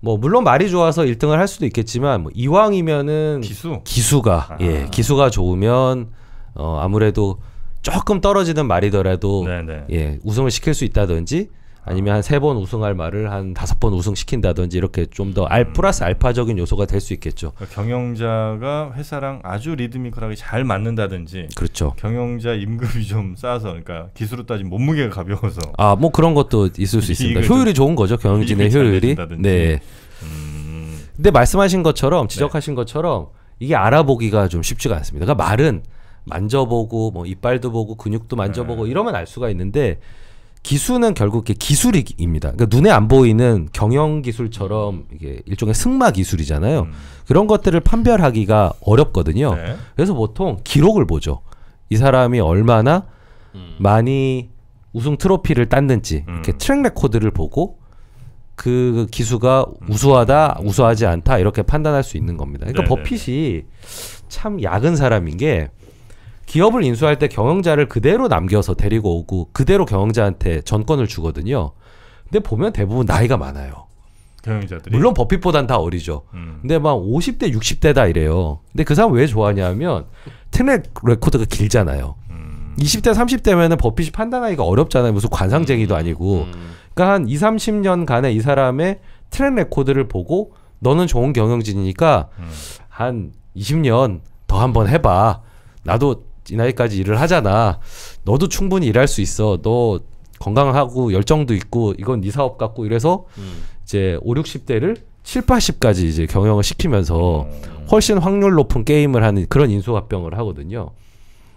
뭐 물론 말이 좋아서 1등을 할 수도 있겠지만 뭐 이왕이면은 기수 기수가 아. 예 기수가 좋으면 어 아무래도 조금 떨어지는 말이더라도 네네. 네. 예 우승을 시킬 수 있다든지 아니면 한 세 번 우승할 말을 한 다섯 번 우승시킨다든지 이렇게 좀 더알 음. 플러스 알파적인 요소가 될 수 있겠죠. 그러니까 경영자가 회사랑 아주 리드미컬하게 잘 맞는다든지. 그렇죠. 경영자 임금이 좀 싸서 그러니까 기술로 따지면 몸무게가 가벼워서. 아, 뭐 그런 것도 있을 수 있습니다. 효율이 좋은 거죠. 경영진의 효율이. 네. 음... 근데 말씀하신 것처럼 지적하신 네. 것처럼 이게 알아보기가 좀 쉽지가 않습니다. 그러니까 말은 만져보고 뭐 이빨도 보고 근육도 만져보고 네. 이러면 알 수가 있는데 기수는 결국 기술입니다. 그러니까 눈에 안 보이는 경영 기술처럼 이게 일종의 승마 기술이잖아요. 음. 그런 것들을 판별하기가 어렵거든요. 네. 그래서 보통 기록을 보죠. 이 사람이 얼마나 음. 많이 우승 트로피를 땄는지 음. 이렇게 트랙 레코드를 보고 그 기수가 우수하다, 음. 우수하지 않다 이렇게 판단할 수 있는 겁니다. 그러니까 네네네. 네, 버핏이 참 약은 사람인 게 기업을 인수할 때 경영자를 그대로 남겨서 데리고 오고 그대로 경영자한테 전권을 주거든요. 근데 보면 대부분 나이가 많아요. 경영자들이 물론 버핏보단 다 어리죠. 음. 근데 막 50대 60대다 이래요. 근데 그 사람 왜 좋아하냐면 트랙 레코드가 길잖아요. 음. 20대 30대면은 버핏이 판단하기가 어렵잖아요. 무슨 관상쟁이도 음. 아니고. 음. 그러니까 한 2, 30년 간에 이 사람의 트랙 레코드를 보고 너는 좋은 경영진이니까 음. 한 20년 더 한번 해봐. 나도 이 나이까지 일을 하잖아. 너도 충분히 일할 수 있어. 너 건강하고 열정도 있고 이건 네 사업 같고 이래서 음. 이제 5, 60대를 7, 80까지 이제 경영을 시키면서 음. 훨씬 확률 높은 게임을 하는 그런 인수합병을 하거든요.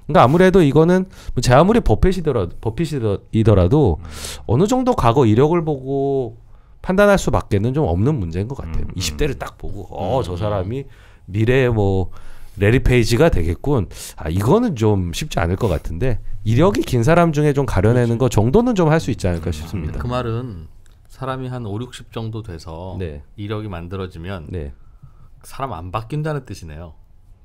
그러니까 아무래도 이거는 뭐 제 아무리 버핏이더라도 버핏이더라도 음. 어느 정도 과거 이력을 보고 판단할 수밖에는 좀 없는 문제인 것 같아요. 20대를 음. 딱 보고 어저 음. 사람이 미래에 뭐 레리 페이지가 되겠군. 아 이거는 좀 쉽지 않을 것 같은데 이력이 긴 사람 중에 좀 가려내는 거 정도는 좀 할 수 있지 않을까 싶습니다. 그 말은 사람이 한 5, 60 정도 돼서 네. 이력이 만들어지면 네. 사람 안 바뀐다는 뜻이네요.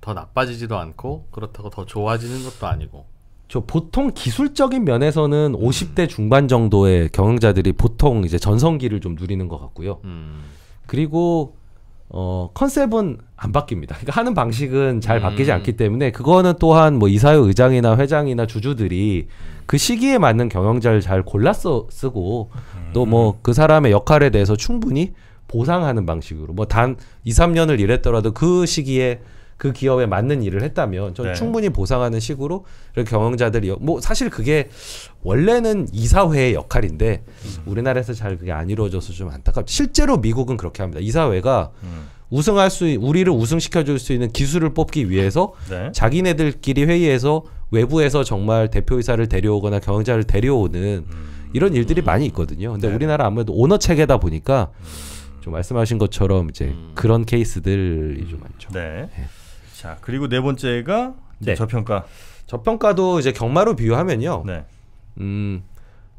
더 나빠지지도 않고 그렇다고 더 좋아지는 것도 아니고. 저 보통 기술적인 면에서는 50대 음. 중반 정도의 경영자들이 보통 이제 전성기를 좀 누리는 것 같고요. 음. 그리고 어, 컨셉은 안 바뀝니다. 그러니까 하는 방식은 잘 음. 바뀌지 않기 때문에 그거는 또한 뭐 이사회 의장이나 회장이나 주주들이 그 시기에 맞는 경영자를 잘 골라서 쓰고 뭐 음. 또뭐 그 사람의 역할에 대해서 충분히 보상하는 방식으로 뭐 단 2, 3년을 일했더라도 그 시기에 그 기업에 맞는 일을 했다면 전 네. 충분히 보상하는 식으로 경영자들이 뭐 사실 그게 원래는 이사회의 역할인데 음. 우리나라에서 잘 그게 안 이루어져서 좀 안타깝죠. 실제로 미국은 그렇게 합니다. 이사회가 음. 우승할 수 우리를 우승시켜 줄수 있는 기술을 뽑기 위해서 네. 자기네들끼리 회의해서 외부에서 정말 대표이사를 데려오거나 경영자를 데려오는 음. 이런 일들이 음. 많이 있거든요. 근데 네. 우리나라 아무래도 오너 체계다 보니까 음. 좀 말씀하신 것처럼 이제 음. 그런 케이스들이 좀 많죠. 네. 네. 자 그리고 네 번째가 네. 저평가. 저평가도 이제 경마로 비유하면요. 네. 음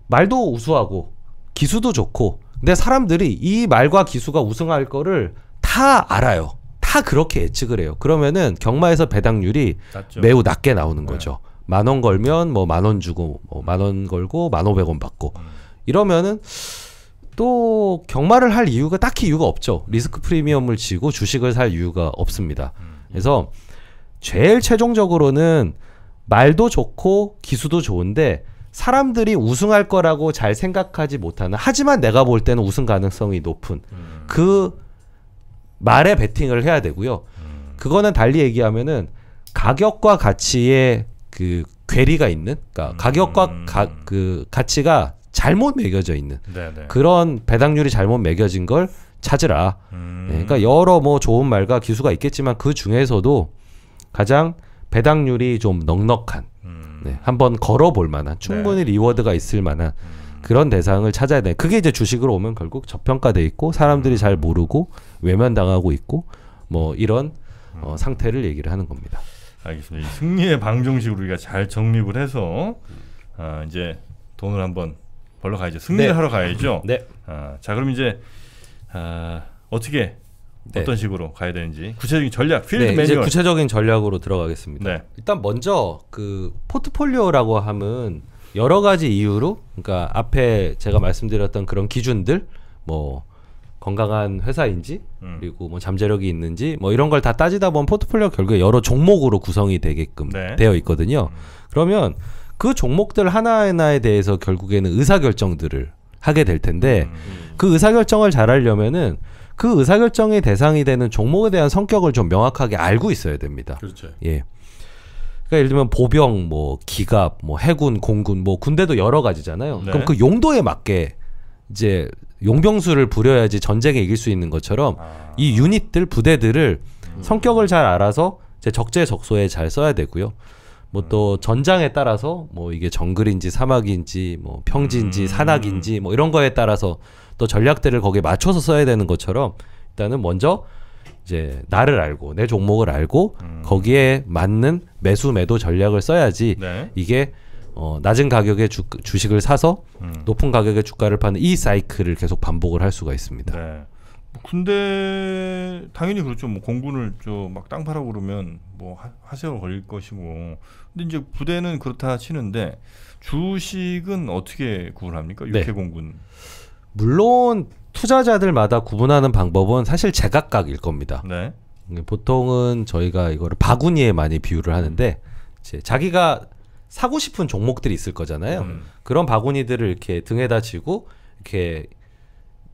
말도 우수하고 기수도 좋고 근데 사람들이 이 말과 기수가 우승할 거를 다 알아요. 다 그렇게 예측을 해요. 그러면은 경마에서 배당률이 낮죠. 매우 낮게 나오는 네. 거죠. 만 원 걸면 뭐 만 원 주고 뭐만원 걸고 만 오백 원 받고 음. 이러면은 또 경마를 할 이유가 딱히 이유가 없죠. 리스크 프리미엄을 지고 주식을 살 이유가 없습니다. 음. 그래서 제일 최종적으로는 말도 좋고 기수도 좋은데 사람들이 우승할 거라고 잘 생각하지 못하는 하지만 내가 볼 때는 우승 가능성이 높은 음. 그 말에 베팅을 해야 되고요. 음. 그거는 달리 얘기하면은 가격과 가치의 그 괴리가 있는 그러니까 음. 가격과 가, 그 가치가 잘못 매겨져 있는 네네. 네. 그런 배당률이 잘못 매겨진 걸 찾으라. 음. 네, 그러니까 여러 뭐 좋은 말과 기수가 있겠지만 그 중에서도 가장 배당률이 좀 넉넉한, 음. 네, 한번 걸어볼 만한 충분히 네. 리워드가 있을 만한 음. 그런 대상을 찾아야 돼. 그게 이제 주식으로 오면 결국 저평가돼 있고 사람들이 음. 잘 모르고 외면당하고 있고 뭐 이런 어, 음. 상태를 얘기를 하는 겁니다. 알겠습니다. 승리의 방정식으로 우리가 잘 정립을 해서 아, 이제 돈을 한번 벌러 가야죠. 승리를 네. 하러 가야죠. 네. 아, 자 그럼 이제 아, 어떻게 네. 어떤 식으로 가야 되는지 구체적인 전략, 필드 네, 매뉴얼. 이제 구체적인 전략으로 들어가겠습니다. 네. 일단 먼저 그 포트폴리오라고 함은 여러 가지 이유로 그러니까 앞에 제가 말씀드렸던 그런 기준들 뭐 건강한 회사인지 음. 그리고 뭐 잠재력이 있는지 뭐 이런 걸 다 따지다 보면 포트폴리오 결국에 여러 종목으로 구성이 되게끔 네. 되어 있거든요. 음. 그러면 그 종목들 하나하나에 대해서 결국에는 의사결정들을 하게 될 텐데 음, 음. 그 의사결정을 잘 하려면은 그 의사결정의 대상이 되는 종목에 대한 성격을 좀 명확하게 알고 있어야 됩니다. 그렇죠. 예. 그러니까 예를 들면 보병, 뭐 기갑, 뭐 해군, 공군, 뭐 군대도 여러 가지잖아요. 네. 그럼 그 용도에 맞게 이제 용병수를 부려야지 전쟁에 이길 수 있는 것처럼 아. 이 유닛들 부대들을 음. 성격을 잘 알아서 이제 적재적소에 잘 써야 되고요. 뭐또 음. 전장에 따라서 뭐 이게 정글인지 사막인지 뭐 평지인지 음. 산악인지 뭐 이런 거에 따라서 또 전략들을 거기에 맞춰서 써야 되는 것처럼 일단은 먼저 이제 나를 알고 내 종목을 알고 음. 거기에 맞는 매수 매도 전략을 써야지 네. 이게 어, 낮은 가격에 주, 식을 사서 음. 높은 가격에 주가를 파는 이 사이클을 계속 반복을 할 수가 있습니다. 네. 뭐 근데 당연히 그렇죠. 뭐 공군을 저막땅 팔아 그러면 뭐 하, 하세요 걸릴 것이고 근데 이제 부대는 그렇다 치는데 주식은 어떻게 구분합니까? 육해공군. 네. 물론 투자자들마다 구분하는 방법은 사실 제각각일 겁니다. 네. 보통은 저희가 이거를 바구니에 많이 비유를 하는데 음. 자기가 사고 싶은 종목들이 있을 거잖아요. 음. 그런 바구니들을 이렇게 등에다 지고 이렇게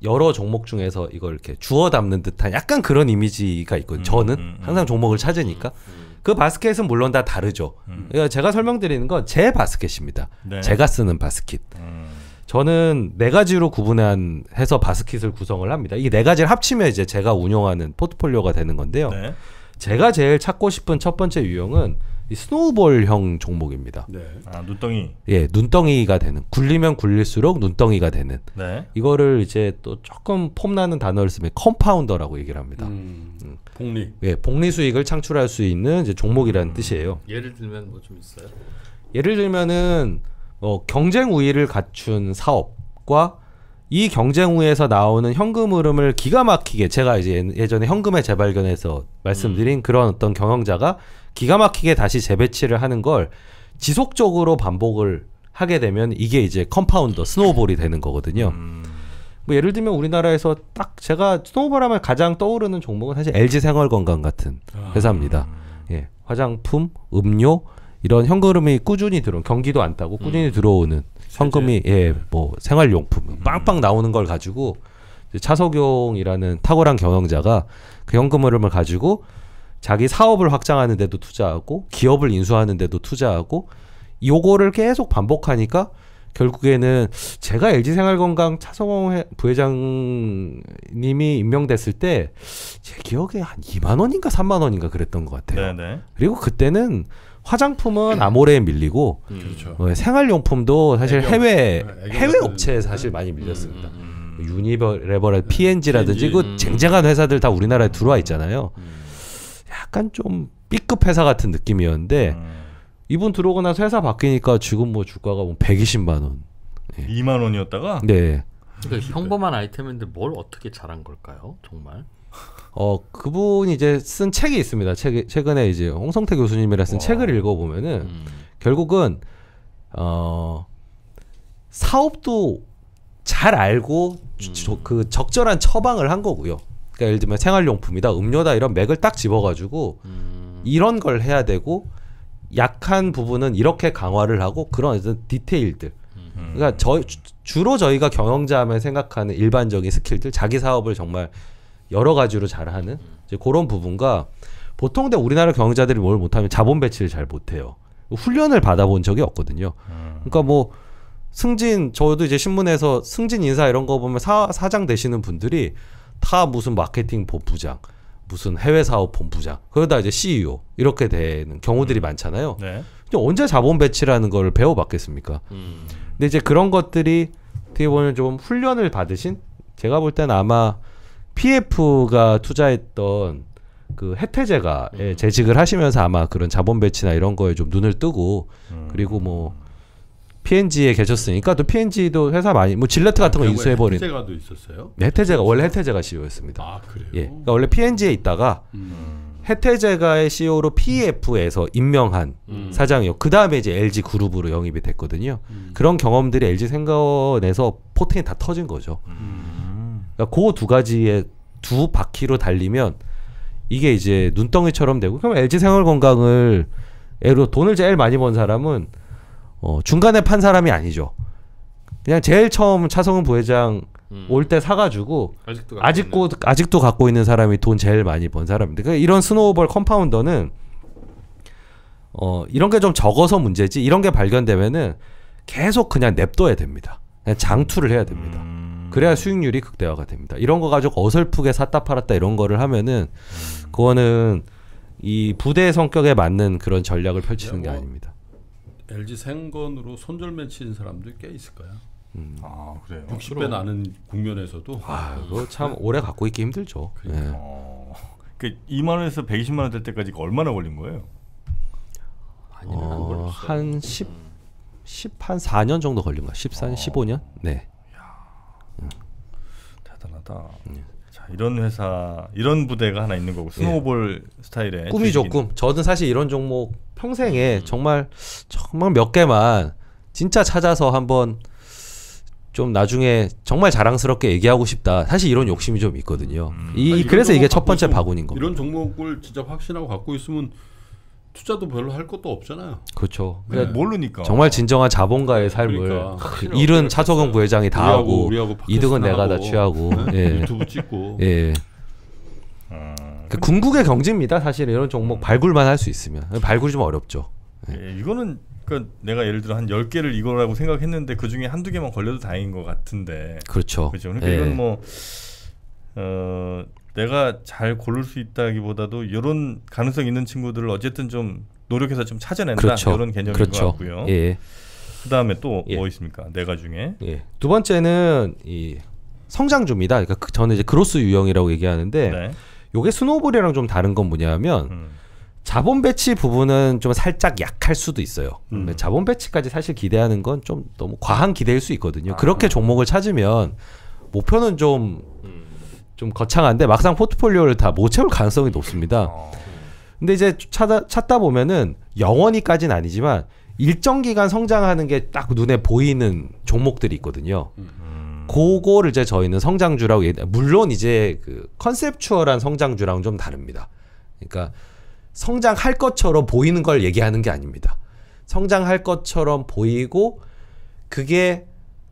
여러 종목 중에서 이걸 이렇게 주워 담는 듯한 약간 그런 이미지가 있거든요. 음, 저는 음, 항상 종목을 찾으니까. 그 바스켓은 물론 다 다르죠. 음. 그러니까 제가 설명드리는 건 제 바스켓입니다. 네. 제가 쓰는 바스켓. 음. 저는 네 가지로 구분한 해서 바스킷을 구성을 합니다. 이 네 가지를 합치면 이제 제가 운영하는 포트폴리오가 되는 건데요. 네. 제가 제일 찾고 싶은 첫 번째 유형은 이 스노우볼형 종목입니다. 네. 아 눈덩이. 예, 눈덩이가 되는. 굴리면 굴릴수록 눈덩이가 되는. 네. 이거를 이제 또 조금 폼나는 단어를 쓰면 컴파운더라고 얘기를 합니다. 음. 음. 복리. 예, 복리 수익을 창출할 수 있는 이제 종목이라는 음. 뜻이에요. 예를 들면 뭐 좀 있어요? 예를 들면은 어, 경쟁 우위를 갖춘 사업과 이 경쟁 우에서 나오는 현금 흐름을 기가 막히게 제가 이제 예, 예전에 현금의 재발견에서 말씀드린 음. 그런 어떤 경영자가 기가 막히게 다시 재배치를 하는 걸 지속적으로 반복을 하게 되면 이게 이제 컴파운더 스노우볼이 되는 거거든요. 음. 뭐 예를 들면 우리나라에서 딱 제가 스노우바람을 가장 떠오르는 종목은 사실 LG 생활건강 같은 아. 회사입니다. 아. 예, 화장품, 음료 이런 현금이 꾸준히 들어온 경기도 안 따고 꾸준히 음. 들어오는 현금이 예, 뭐 생활용품 음. 빵빵 나오는 걸 가지고 차석용이라는 탁월한 경영자가 그 현금흐름을 가지고 자기 사업을 확장하는 데도 투자하고 기업을 인수하는 데도 투자하고 요거를 계속 반복하니까 결국에는 제가 LG 생활건강 차성호 부회장님이 임명됐을 때 제 기억에 한 2만 원인가 3만 원인가 그랬던 것 같아요. 네네. 네. 그리고 그때는 화장품은 아모레에 밀리고 그 생활용품도 사실 해외 네, 해외 업체에 사실 많이 밀렸습니다. 음, 음, 음. 유니버레버라 네. P&G라든지 그 쟁쟁한 회사들 다 우리나라에 들어와 있잖아요. 약간 좀 B급 회사 같은 느낌이었는데. 음. 이분 들어오고 나서 회사 바뀌니까 지금 뭐 주가가 뭐 120만 원. 네. 예. 2만 원이었다가? 네. 그러니까 평범한 아이템인데 뭘 어떻게 잘한 걸까요? 정말? 어 그분이 이제 쓴 책이 있습니다. 책 최근에 이제 홍성태 교수님이라 쓴 와. 책을 읽어보면은 음. 결국은 어 사업도 잘 알고 음. 저, 그 적절한 처방을 한 거고요. 그러니까 예를 들면 생활용품이다, 음료다 이런 맥을 딱 집어가지고 음. 이런 걸 해야 되고 약한 부분은 이렇게 강화를 하고 그런 어떤 디테일들 그러니까 저, 주로 저희가 경영자 하면 생각하는 일반적인 스킬들 자기 사업을 정말 여러 가지로 잘하는 이제 그런 부분과 보통 대 우리나라 경영자들이 뭘 못하면 자본 배치를 잘 못해요 훈련을 받아본 적이 없거든요 그러니까 뭐 승진 저도 이제 신문에서 승진 인사 이런 거 보면 사, 사장 되시는 분들이 다 무슨 마케팅 본부장 무슨 해외 사업 본부장 그러다 이제 CEO 이렇게 되는 경우들이 음. 많잖아요. 네. 언제 자본 배치라는 걸 배워봤겠습니까? 음. 근데 이제 그런 것들이 어떻게 보면 좀 훈련을 받으신 제가 볼 때는 아마 PF가 투자했던 그 혜태제가 예, 음. 재직을 하시면서 아마 그런 자본 배치나 이런 거에 좀 눈을 뜨고 음. 그리고 뭐 PNG에 계셨으니까 또 PNG도 회사 많이 뭐 질레트 같은 거 아, 인수해 버린 혜태제가도 있었어요? 네, 혜태제가 원래 혜태제가 CEO였습니다. 아 그래요? 예, 그러니까 원래 PNG에 있다가 음. 혜태제가의 CEO로 PF에서 임명한 음. 사장이요. 그 다음에 이제 LG 그룹으로 영입이 됐거든요. 음. 그런 경험들이 LG 생각원에서 포텐이 다 터진 거죠. 음. 그러니까 그두 가지의 두 바퀴로 달리면 이게 이제 눈덩이처럼 되고 그럼 LG 생활 건강을 애로 돈을 제일 많이 번 사람은 어, 중간에 판 사람이 아니죠. 그냥 제일 처음 차성훈 부회장 음. 올때 사가지고 아직도 갖고, 아직도, 아직도 갖고 있는 사람이 돈 제일 많이 번 사람인데 그러니까 이런 스노우볼 컴파운더는 어 이런 게 좀 적어서 문제지 이런 게 발견되면은 계속 그냥 냅둬야 됩니다. 그냥 장투를 해야 됩니다. 음... 그래야 수익률이 극대화가 됩니다. 이런 거 가지고 어설프게 샀다 팔았다 이런 거를 하면은 그거는 이 부대 성격에 맞는 그런 전략을 펼치는 뭐, 게 아닙니다. LG 생건으로 손절매 치는 사람도 꽤 있을 거야. 음. 아 그래요. 60배 나는 국면에서도. 아 그거 참 오래 갖고 있기 힘들죠. 그러니까. 네. 그 2만 원에서 120만 원 될 때까지 얼마나 걸린 거예요? 어, 한 10, 10 한 4년 정도 걸린 거야. 14년, 어. 15년? 네. 야, 음. 대단하다. 음. 이런 회사 이런 부대가 하나 있는 거고 스노우볼 예. 스타일의 꿈이 조금 저는 사실 이런 종목 평생에 음. 정말 정말 몇 개만 진짜 찾아서 한번 좀 나중에 정말 자랑스럽게 얘기하고 싶다. 사실 이런 욕심이 좀 있거든요. 음. 이 그래서 이게 첫 번째 바구니인 겁 이런 종목을 진짜 확신하고 갖고 있으면 투자도 별로 할 것도 없잖아요. 그렇죠. 네. 모르니까. 정말 진정한 자본가의 네, 삶을 그러니까. 일은 차석영 부회장이 다 우리하고, 하고 우리하고 이득은 내가 하고. 다 취하고 네? 예. 유튜브 찍고. 예. 아, 그 궁극의 경제입니다. 사실 이런 종목 음. 발굴만 할 수 있으면 발굴이 좀 어렵죠. 예, 예 이거는 그러니까 내가 예를 들어 한 열개를 이거라고 생각했는데 그중에 한두 개만 걸려도 다행인 것 같은데. 그렇죠. 그렇죠. 그러니까 예. 이건 뭐 어, 내가 잘 고를 수 있다기보다도 이런 가능성 있는 친구들을 어쨌든 좀 노력해서 좀 찾아낸다 그렇죠. 이런 개념인 그렇죠. 것 같고요. 예. 그다음에 또뭐 예. 있습니까? 네가 중에 예. 두 번째는 이 성장주입니다. 그러니까 그 저는 이제 크로스 유형이라고 얘기하는데 네. 요게 스노우볼이랑 좀 다른 건 뭐냐면 음. 자본 배치 부분은 좀 살짝 약할 수도 있어요. 음. 자본 배치까지 사실 기대하는 건 좀 너무 과한 기대일 수 있거든요. 아. 그렇게 음. 종목을 찾으면 목표는 좀좀 거창한데 막상 포트폴리오를 다 못 채울 가능성이 높습니다. 어, 근데 이제 찾아, 찾다 보면은 영원히까지는 아니지만 일정 기간 성장하는 게 딱 눈에 보이는 종목들이 있거든요. 음. 음. 그거를 이제 저희는 성장주라고 얘기, 물론 이제 그 컨셉추얼한 성장주랑 좀 다릅니다. 그러니까 성장할 것처럼 보이는 걸 얘기하는 게 아닙니다. 성장할 것처럼 보이고 그게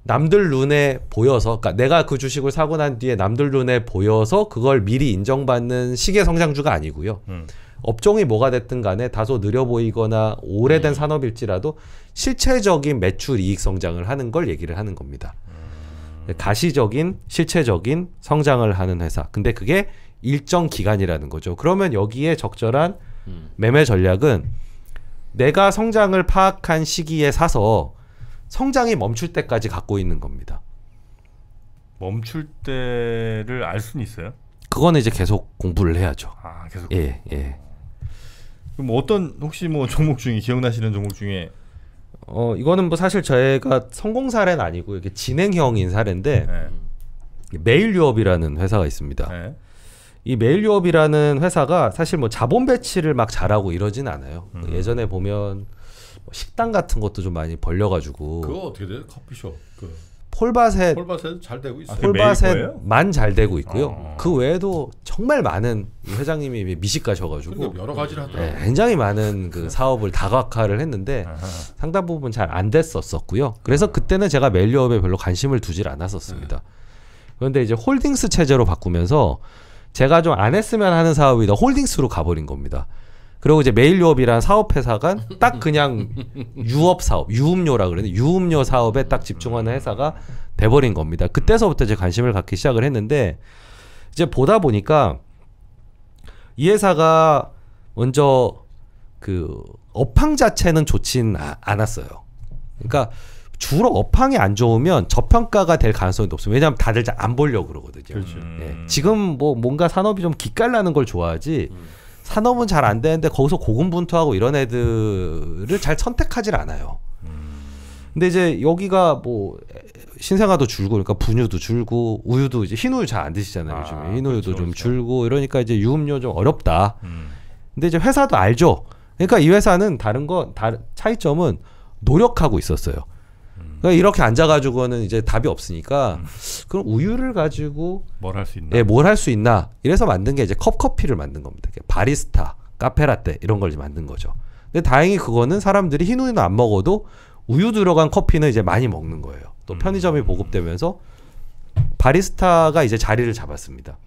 남들 눈에 보여서 그러니까 내가 그 주식을 사고 난 뒤에 남들 눈에 보여서 그걸 미리 인정받는 시계 성장주가 아니고요. 음. 업종이 뭐가 됐든 간에 다소 느려 보이거나 오래된 음. 산업일지라도 실체적인 매출 이익 성장을 하는 걸 얘기를 하는 겁니다. 음. 네, 가시적인 실체적인 성장을 하는 회사. 근데 그게 일정 기간이라는 거죠. 그러면 여기에 적절한 음. 매매 전략은 내가 성장을 파악한 시기에 사서 성장이 멈출 때까지 갖고 있는 겁니다. 멈출 때를 알 수는 있어요? 그거는 이제 계속 공부를 해야죠. 아, 계속. 예, 예. 그럼 뭐 어떤 혹시 뭐 종목 중에 기억나시는 종목 중에 어 이거는 뭐 사실 저희가 성공 사례는 아니고 이게 진행형인 사례인데 네. 메일유업이라는 회사가 있습니다. 네. 이 메일유업이라는 회사가 사실 뭐 자본 배치를 막 잘하고 이러진 않아요. 뭐 음. 예전에 보면 뭐 식당 같은 것도 좀 많이 벌려가지고 그거 어떻게 돼요? 커피숍 그 폴바셋 폴바셋 잘 되고 있어요. 아, 폴바셋만 잘 되고 있고요. 아. 그 외에도 정말 많은 회장님이 미식가셔가지고 여러 가지를 하더라고요. 네, 굉장히 많은 그 사업을 다각화를 했는데 아하. 상당 부분 잘 안 됐었었고요. 그래서 아. 그때는 제가 멜류업에 별로 관심을 두질 않았었습니다. 그런데 이제 홀딩스 체제로 바꾸면서 제가 좀 안 했으면 하는 사업이 다 홀딩스로 가버린 겁니다. 그리고 이제 메일유업이라는 사업회사가 딱 그냥 유업 사업, 유음료라 그러는 유음료 사업에 딱 집중하는 회사가 돼버린 겁니다. 그때서부터 이제 관심을 갖기 시작을 했는데 이제 보다 보니까 이 회사가 먼저 그 업황 자체는 좋진 아, 않았어요. 그러니까 주로 업황이 안 좋으면 저평가가 될 가능성이 높습니다. 왜냐하면 다들 안 보려고 그러거든요. 그렇죠. 예. 지금 뭐 뭔가 산업이 좀 기깔나는 걸 좋아하지 음. 산업은 잘 안 되는데 거기서 고군분투하고 이런 애들을 잘 선택하질 않아요. 근데 이제 여기가 뭐 신생아도 줄고 그러니까 분유도 줄고 우유도 이제 흰우유 잘 안 드시잖아요 아, 요즘 그렇죠, 흰우유도 그렇죠, 좀 줄고 이러니까 이제 유음료 좀 어렵다. 음. 근데 이제 회사도 알죠. 그러니까 이 회사는 다른 건 다른 차이점은 노력하고 있었어요. 그러니까 이렇게 앉아가지고는 이제 답이 없으니까 음. 그럼 우유를 가지고 뭘 할 수 있나? 예, 뭘 할 수 있나? 이래서 만든 게 이제 컵커피를 만든 겁니다. 바리스타, 카페라떼 이런 걸 만든 거죠. 근데 다행히 그거는 사람들이 흰 우유는 안 먹어도 우유 들어간 커피는 이제 많이 먹는 거예요. 또 음. 편의점이 보급되면서 바리스타가 이제 자리를 잡았습니다.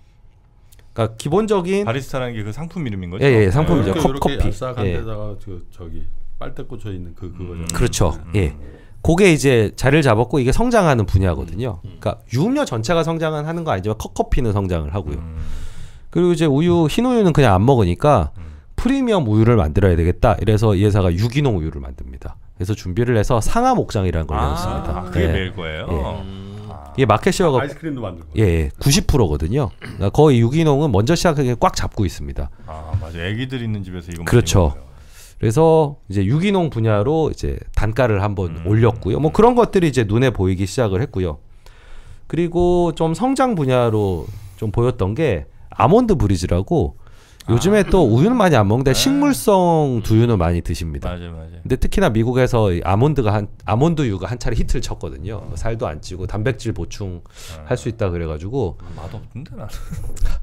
그러니까 기본적인 바리스타라는 게 그 상품 이름인 거죠? 예, 예 상품이죠. 컵, 커피. 예. 데다가 그 저기 빨대 꽂혀 있는 그 그거죠. 그렇죠. 음. 예. 그게 이제 자리를 잡았고 이게 성장하는 분야거든요. 음, 음. 그러니까 육류 전체가 성장은 하는 거 아니지만 컵커피는 성장을 하고요. 음. 그리고 이제 우유 흰 우유는 그냥 안 먹으니까 프리미엄 우유를 만들어야 되겠다. 이래서 이 회사가 유기농 우유를 만듭니다. 그래서 준비를 해서 상하 목장이라는 걸 아, 내놨습니다. 아, 그게 네. 매일 거예요. 예. 어. 이게 마켓시어가 아이스크림도 만들고 예, 90%거든요. 예. 그러니까 거의 유기농은 먼저 시작하게 꽉 잡고 있습니다. 아 맞아, 애기들 있는 집에서 이거 그렇죠. 그래서 이제 유기농 분야로 이제 단가를 한번 음. 올렸고요. 뭐 그런 것들이 이제 눈에 보이기 시작을 했고요. 그리고 좀 성장 분야로 좀 보였던 게 아몬드 브리즈라고 아. 요즘에 아. 또 우유는 많이 안 먹는데 네. 식물성 두유는 많이 드십니다. 맞아, 맞아. 근데 특히나 미국에서 아몬드가 한 아몬드유가 한 차례 히트를 쳤거든요. 살도 안 찌고 단백질 보충 아. 할수 있다 그래가지고 아, 맛없던데 나는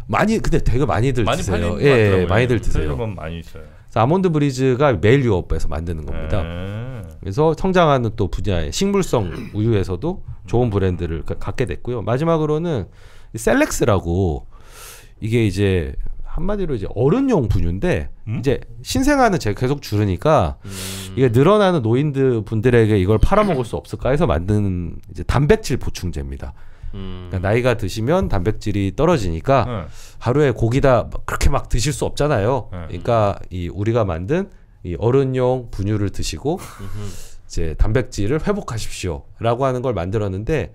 많이 근데 되게 많이들 많이 드세요. 예, 예, 많이들 드세요. 많이 있어요. 아몬드 브리즈가 메일 유업에서 만드는 겁니다. 네. 그래서 성장하는 또 분야의 식물성 우유에서도 좋은 브랜드를 갖게 됐고요. 마지막으로는 셀렉스라고 이게 이제 한마디로 이제 어른용 분유인데 음? 이제 신생아는 제가 계속 줄으니까 음. 이게 늘어나는 노인들 분들에게 이걸 팔아먹을 수 없을까 해서 만든 이제 단백질 보충제입니다. 음. 그러니까 나이가 드시면 단백질이 떨어지니까 네. 하루에 고기다 그렇게 막 드실 수 없잖아요. 네. 그러니까 이 우리가 만든 이 어른용 분유를 드시고 이제 단백질을 회복하십시오라고 하는 걸 만들었는데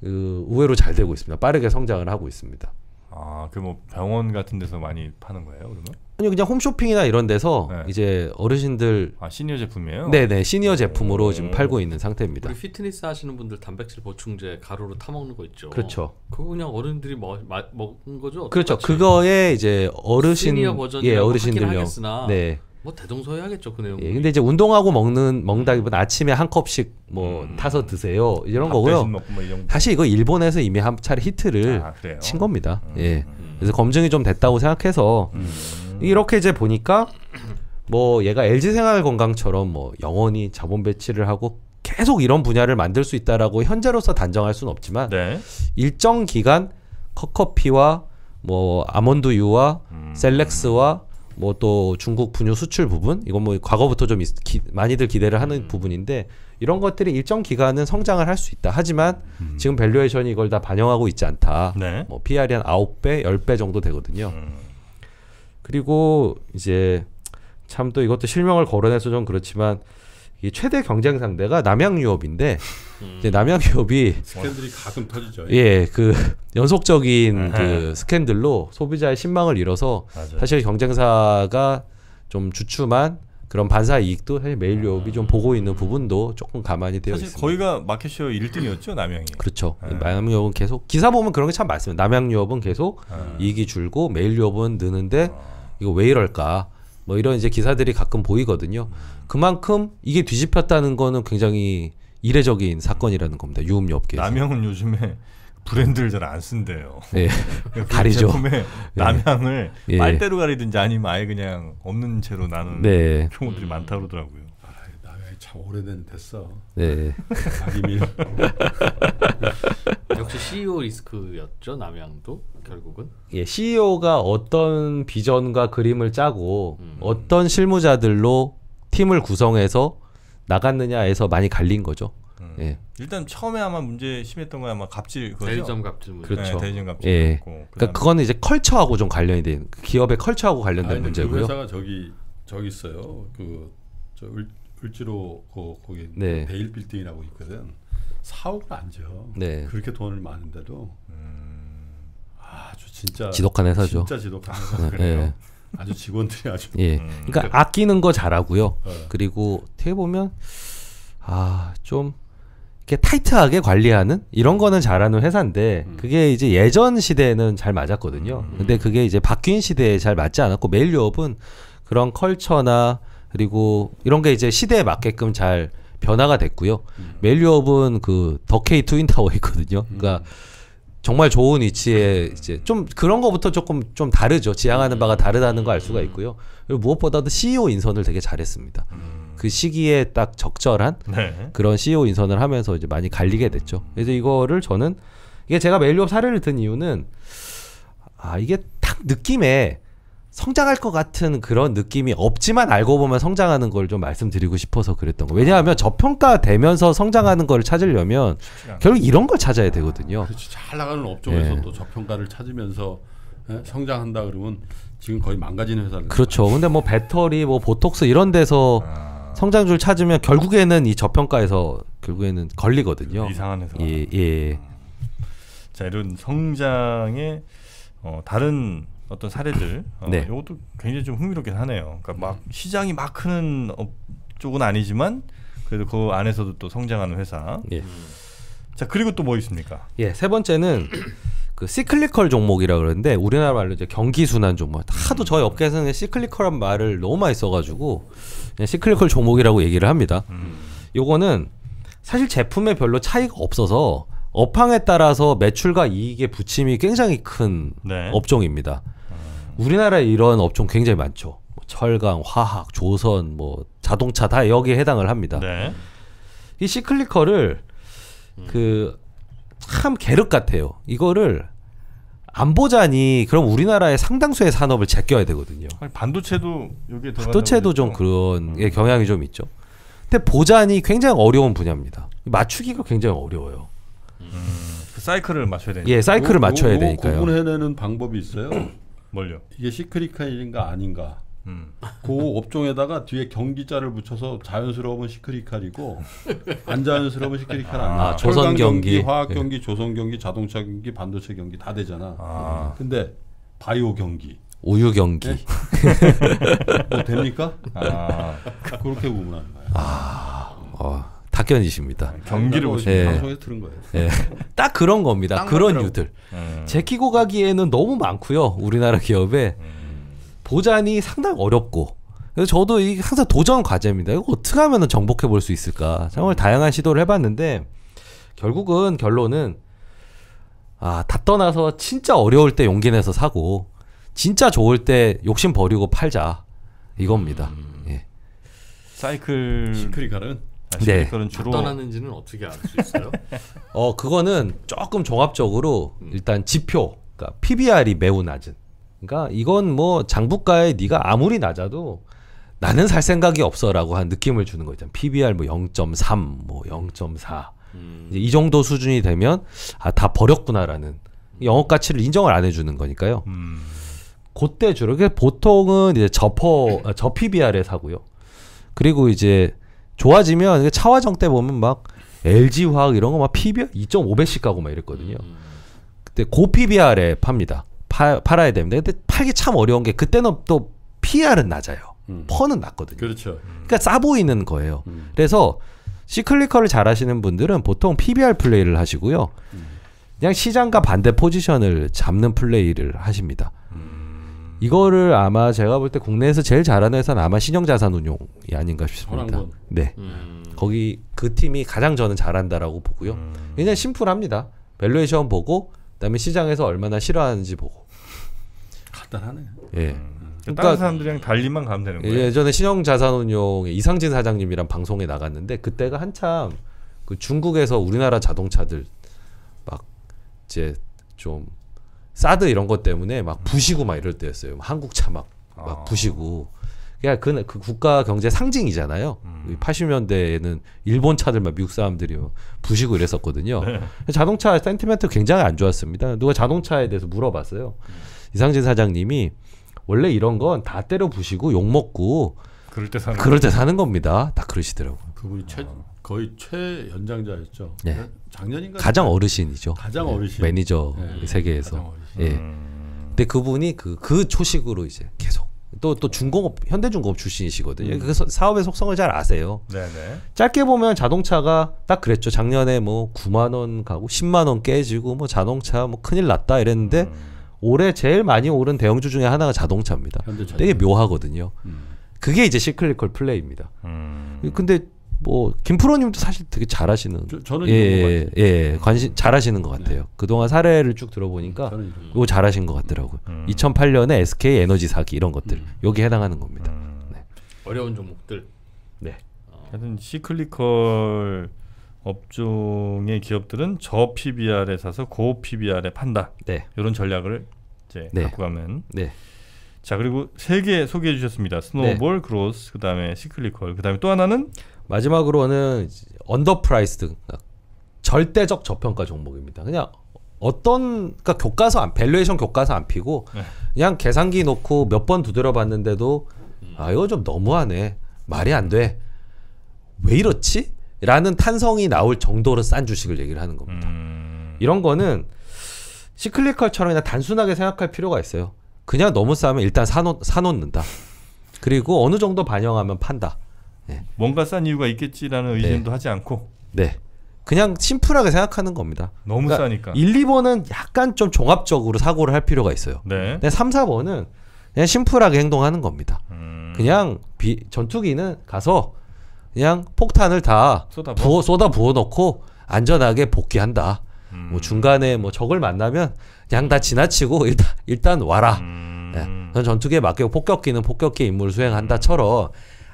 그 의외로 잘 되고 있습니다. 빠르게 성장을 하고 있습니다. 아, 그뭐 병원 같은 데서 많이 파는 거예요, 그러면? 아니 그냥 홈쇼핑이나 이런 데서 네. 이제 어르신들 아 시니어 제품이에요? 네네 네, 시니어 제품으로 오. 지금 팔고 있는 상태입니다. 우리 피트니스 하시는 분들 단백질 보충제 가루로 타 먹는 거 있죠. 그렇죠. 그거 그냥 어른들이 먹 뭐, 먹은 거죠. 그렇죠. 그거에 이제 어르신 시니어 버전이 예 어르신들용 네. 뭐 대동소이하겠죠 그 내용. 예, 근데 이제 운동하고 먹는 먹는다기보다 아침에 한 컵씩 뭐 음. 타서 드세요 이런 거고요. 뭐 사실 이거 일본에서 이미 한 차례 히트를 아, 친 겁니다. 음. 예, 음. 그래서 검증이 좀 됐다고 생각해서. 음. 이렇게 이제 보니까 뭐 얘가 LG 생활건강처럼 뭐 영원히 자본 배치를 하고 계속 이런 분야를 만들 수 있다라고 현재로서 단정할 수는 없지만 네. 일정 기간 컵커피와 뭐 아몬드유와 음. 셀렉스와 뭐 또 중국 분유 수출 부분 이건 뭐 과거부터 좀 기, 많이들 기대를 하는 음. 부분인데 이런 것들이 일정 기간은 성장을 할 수 있다. 하지만 음. 지금 밸류에이션이 이걸 다 반영하고 있지 않다. 네. 뭐 PR이 한 아홉 배열 배 정도 되거든요. 음. 그리고 이제 참 또 이것도 실명을 거론해서 좀 그렇지만 이 최대 경쟁 상대가 남양유업인데 음. 이제 남양유업이 스캔들이 가슴 터지죠. 예, 그 연속적인 네. 그 스캔들로 소비자의 신망을 잃어서 맞아요. 사실 경쟁사가 좀 주춤한 그런 반사 이익도 사실 메일유업이 음. 좀 보고 있는 부분도 조금 가만히 되어 사실 있습니다. 거의가 마켓쉐 1등이었죠 남양이. 그렇죠. 음. 네. 남양유업은 계속 기사 보면 그런 게 참 많습니다. 남양유업은 계속 네. 이익이 줄고 메일유업은 느는데. 어. 이거 왜 이럴까? 뭐 이런 이제 기사들이 가끔 보이거든요. 그만큼 이게 뒤집혔다는 거는 굉장히 이례적인 사건이라는 겁니다. 유음료 업계에서. 남영은 요즘에 브랜드를 잘 안 쓴대요. 예. 가리죠. 제품에 예. 남향을 예. 말대로 가리든지 아니면 아예 그냥 없는 채로 나는 네. 경우들이 많다 그러더라고요. 참 오래된 됐어. 네. 박이민. 역시 CEO 리스크였죠 남양도 결국은. 예, CEO가 어떤 비전과 그림을 짜고 음. 어떤 실무자들로 팀을 구성해서 나갔느냐에서 많이 갈린 거죠. 음. 예. 일단 처음에 아마 문제 심했던 건 아마 갑질 그죠 대리점 갑질 문제. 그렇죠. 네, 대리점 갑질. 예. 그러니까 그거는 이제 컬처하고 좀 관련이 된 그 기업의 컬처하고 관련된 아니, 문제고요. 그 회사가 저기 저기 있어요. 그저 을지로 어, 거기 네. 베일 빌딩이라고 있거든. 사옥을 안 져. 네. 그렇게 돈을 많은데도 음. 아주 진짜 지독한 회사죠. 진짜 지독한 회사 네. 그래요. 네. 아주 직원들이 아주 예. 음. 그러니까 근데, 아끼는 거 잘하고요. 네. 그리고 어떻게 보면 아좀 이렇게 타이트하게 관리하는 이런 거는 잘하는 회사인데 음. 그게 이제 예전 시대에는 잘 맞았거든요. 음. 근데 그게 이제 바뀐 시대에 잘 맞지 않았고 메일유업은 그런 컬처나 그리고 이런 게 이제 시대에 맞게끔 잘 변화가 됐고요. 그 음. 멜리업은 그 더케이 트윈타워 있거든요. 그러니까 정말 좋은 위치에 이제 좀 그런 거부터 조금 좀 다르죠. 지향하는 바가 다르다는 걸알 수가 음. 있고요. 그리고 무엇보다도 CEO 인선을 되게 잘했습니다. 음. 그 시기에 딱 적절한 네. 그런 CEO 인선을 하면서 이제 많이 갈리게 됐죠. 그래서 이거를 저는 이게 제가 멜리업 사례를 든 이유는 아 이게 딱 느낌에 성장할 것 같은 그런 느낌이 없지만 알고 보면 성장하는 걸 좀 말씀드리고 싶어서 그랬던 거. 왜냐하면 저평가되면서 성장하는 걸 찾으려면 결국 이런 걸 찾아야 되거든요. 그렇지. 잘 나가는 업종에서 예. 또 저평가를 찾으면서 예, 성장한다 그러면 지금 거의 망가진 회사를. 그렇죠. 근데 뭐 배터리, 뭐 보톡스 이런 데서 아... 성장줄 찾으면 결국에는 이 저평가에서 결국에는 걸리거든요. 이상한 회사. 예, 예. 음. 자 이런 성장의 어, 다른 어떤 사례들 어, 네. 이것도 굉장히 좀 흥미롭긴 하네요. 그러니까 막 네. 시장이 막 크는 쪽은 아니지만 그래도 그 안에서도 또 성장하는 회사. 예. 음. 자 그리고 또 뭐 있습니까? 예, 세 번째는 그 시클리컬 종목이라 그러는데 우리나라 말로 이제 경기 순환 종목. 하도 저희 업계에서는 시클리컬한 말을 너무 많이 써가지고 그냥 시클리컬 종목이라고 얘기를 합니다. 음. 요거는 사실 제품에 별로 차이가 없어서 업황에 따라서 매출과 이익의 부침이 굉장히 큰 네. 업종입니다. 우리나라에 이런 업종 굉장히 많죠. 뭐 철강, 화학, 조선, 뭐 자동차 다 여기에 해당을 합니다. 네. 이시클리커를그참 음. 계륵 같아요. 이거를 안 보자니 그럼 우리나라의 상당수의 산업을 제껴야 되거든요. 아니, 반도체도 여기에 반도체도 좀 그런 음. 예, 경향이 좀 있죠. 근데 보자니 굉장히 어려운 분야입니다. 맞추기가 굉장히 어려워요. 음, 그 사이클을 맞춰야 되니까. 예, 사이클을 맞춰야 오, 되니까요. 구분해내는 방법이 있어요. 뭘요? 이게 시크리칼인가 아닌가. 음. 그 업종에다가 뒤에 경기자를 붙여서 자연스러운 시크리칼이고 안 자연스러운 시크리칼 안 나. 아, 조선 경기, 경기, 화학 예. 경기, 네. 조선 경기, 자동차 경기, 반도체 경기 다 되잖아. 아. 근데 바이오 경기, 우유 경기 네? 뭐 됩니까? 아. 그렇게 구분하는 거야. 아. 어. 갓견이십니다. 네, 경기를 네. 보시면 예. 방송에서 들은 거예요. 예. 딱 그런 겁니다. 그런 유들. 음. 네. 제키고 가기에는 너무 많고요. 우리나라 기업에 음. 보잔이 상당히 어렵고. 그래서 저도 이게 항상 도전 과제입니다. 이거 어떻게 하면 정복해 볼 수 있을까? 정말 음. 다양한 시도를 해봤는데 결국은 결론은 아, 다 떠나서 진짜 어려울 때 용기 내서 사고 진짜 좋을 때 욕심 버리고 팔자 이겁니다. 음. 예. 사이클 시크릿 가는 네. 그런 주로 떠나는지는 어떻게 알 수 있어요? 어 그거는 조금 종합적으로 음. 일단 지표, 그러니까 PBR이 매우 낮은. 그러니까 이건 뭐 장부가에 네가 아무리 낮아도 나는 살 생각이 없어라고 한 느낌을 주는 거 있잖아. PBR 뭐 0.3, 뭐 0.4. 음. 이제 이 정도 수준이 되면 아다 버렸구나라는 영업 가치를 인정을 안 해주는 거니까요. 음. 그때 주로 그러니까 보통은 이제 저퍼 아, 저 PBR에 사고요. 그리고 이제 좋아지면 차화정 때 보면 막 LG 화학 이런 거 막 PBR 2.5배씩 가고 막 이랬거든요. 음. 그때 고 PBR에 팝니다. 파, 팔아야 됩니다. 근데 팔기 참 어려운 게 그때는 또 PR은 낮아요. 음. 펀은 낮거든요. 그렇죠. 음. 그러니까 싸 보이는 거예요. 음. 그래서 시클리컬을 잘 하시는 분들은 보통 PBR 플레이를 하시고요. 음. 그냥 시장과 반대 포지션을 잡는 플레이를 하십니다. 이거를 아마 제가 볼 때 국내에서 제일 잘하는 회사는 아마 신형자산운용이 아닌가 싶습니다. 네. 음. 거기 그 팀이 가장 저는 잘한다라고 보고요. 음. 굉장히 심플합니다. 밸류에이션 보고 그다음에 시장에서 얼마나 싫어하는지 보고. 간단하네. 예. 음. 그러니까 다른 사람들이랑 달리만 가면 되는 거예요. 예전에 신형자산운용 이상진 사장님이랑 방송에 나갔는데 그때가 한참 그 중국에서 우리나라 자동차들 막 이제 좀 사드 이런 것 때문에 막 음. 부시고 막 이럴 때였어요. 한국 차막 막 아. 부시고. 그냥 그, 그 국가 경제 상징이잖아요. 음. 80년대에는 일본 차들 막 미국 사람들이 부시고 이랬었거든요. 네. 자동차 센티멘트 굉장히 안 좋았습니다. 누가 자동차에 대해서 물어봤어요. 음. 이상진 사장님이 원래 이런 건 다 때려 부시고 욕 먹고 그럴 때 사는 그럴 때 사는 겁니다. 다 그러시더라고요. 그분이 최, 어. 거의 최연장자였죠. 네. 작년인가 가장 어르신이죠. 가장 네. 어르신 매니저 네. 세계에서. 예. 네. 근데 그분이 그그 그 초식으로 이제 계속 또 또 중공업 현대중공업 출신이시거든요. 음. 그래서 사업의 속성을 잘 아세요. 네네. 짧게 보면 자동차가 딱 그랬죠. 작년에 뭐 9만 원 가고 10만 원 깨지고 뭐 자동차 뭐 큰일 났다 이랬는데 음. 올해 제일 많이 오른 대형주 중에 하나가 자동차입니다. 현대차 되게 묘하거든요. 음. 그게 이제 시클리컬 플레이입니다. 음. 근데 뭐 김프로님도 사실 되게 잘하시는 저, 는 예, 예, 예, 예, 관심 잘하시는 것 같아요. 네. 그동안 사례를 쭉 들어보니까 이거 잘하신 것 같더라고요. 음. 2008년에 음. SK 에너지 사기 이런 것들 음. 여기 해당하는 겁니다. 음. 네. 어려운 종목들. 네. 어. 하여튼 시클리컬 업종의 기업들은 저 PBR에 사서 고 PBR에 판다. 네. 이런 전략을 이제 네. 갖고 가면. 네. 자 그리고 세 개 소개해 주셨습니다. 네. 스노우볼, 네. 그로스, 그다음에 시클리컬, 그다음에 또 하나는 마지막으로는 언더프라이스드 그러니까 절대적 저평가 종목입니다. 그냥 어떤 그러니까 교과서 안 밸류에이션 교과서 안 피고 네. 그냥 계산기 놓고 몇 번 두드려 봤는데도 음. 아 이거 좀 너무하네 말이 안 돼 왜 이렇지? 라는 탄성이 나올 정도로 싼 주식을 얘기를 하는 겁니다. 음. 이런 거는 시클리컬처럼 그냥 단순하게 생각할 필요가 있어요. 그냥 너무 싸면 일단 사놓, 사놓는다. 그리고 어느 정도 반영하면 판다. 네. 뭔가 싼 이유가 있겠지라는 네. 의심도 하지 않고 네. 그냥 심플하게 생각하는 겁니다. 너무 그러니까 싸니까. 1, 2번은 약간 좀 종합적으로 사고를 할 필요가 있어요. 네. 근데 3, 4번은 그냥 심플하게 행동하는 겁니다. 음... 그냥 비, 전투기는 가서 그냥 폭탄을 다 쏟아 부어, 쏟아 부어 넣고 안전하게 복귀한다. 뭐 음... 뭐 중간에 뭐 적을 만나면 그냥 다 지나치고 일단 일단 와라. 음... 네. 전투기에 맡기고 폭격기는 폭격기 임무를 수행한다처럼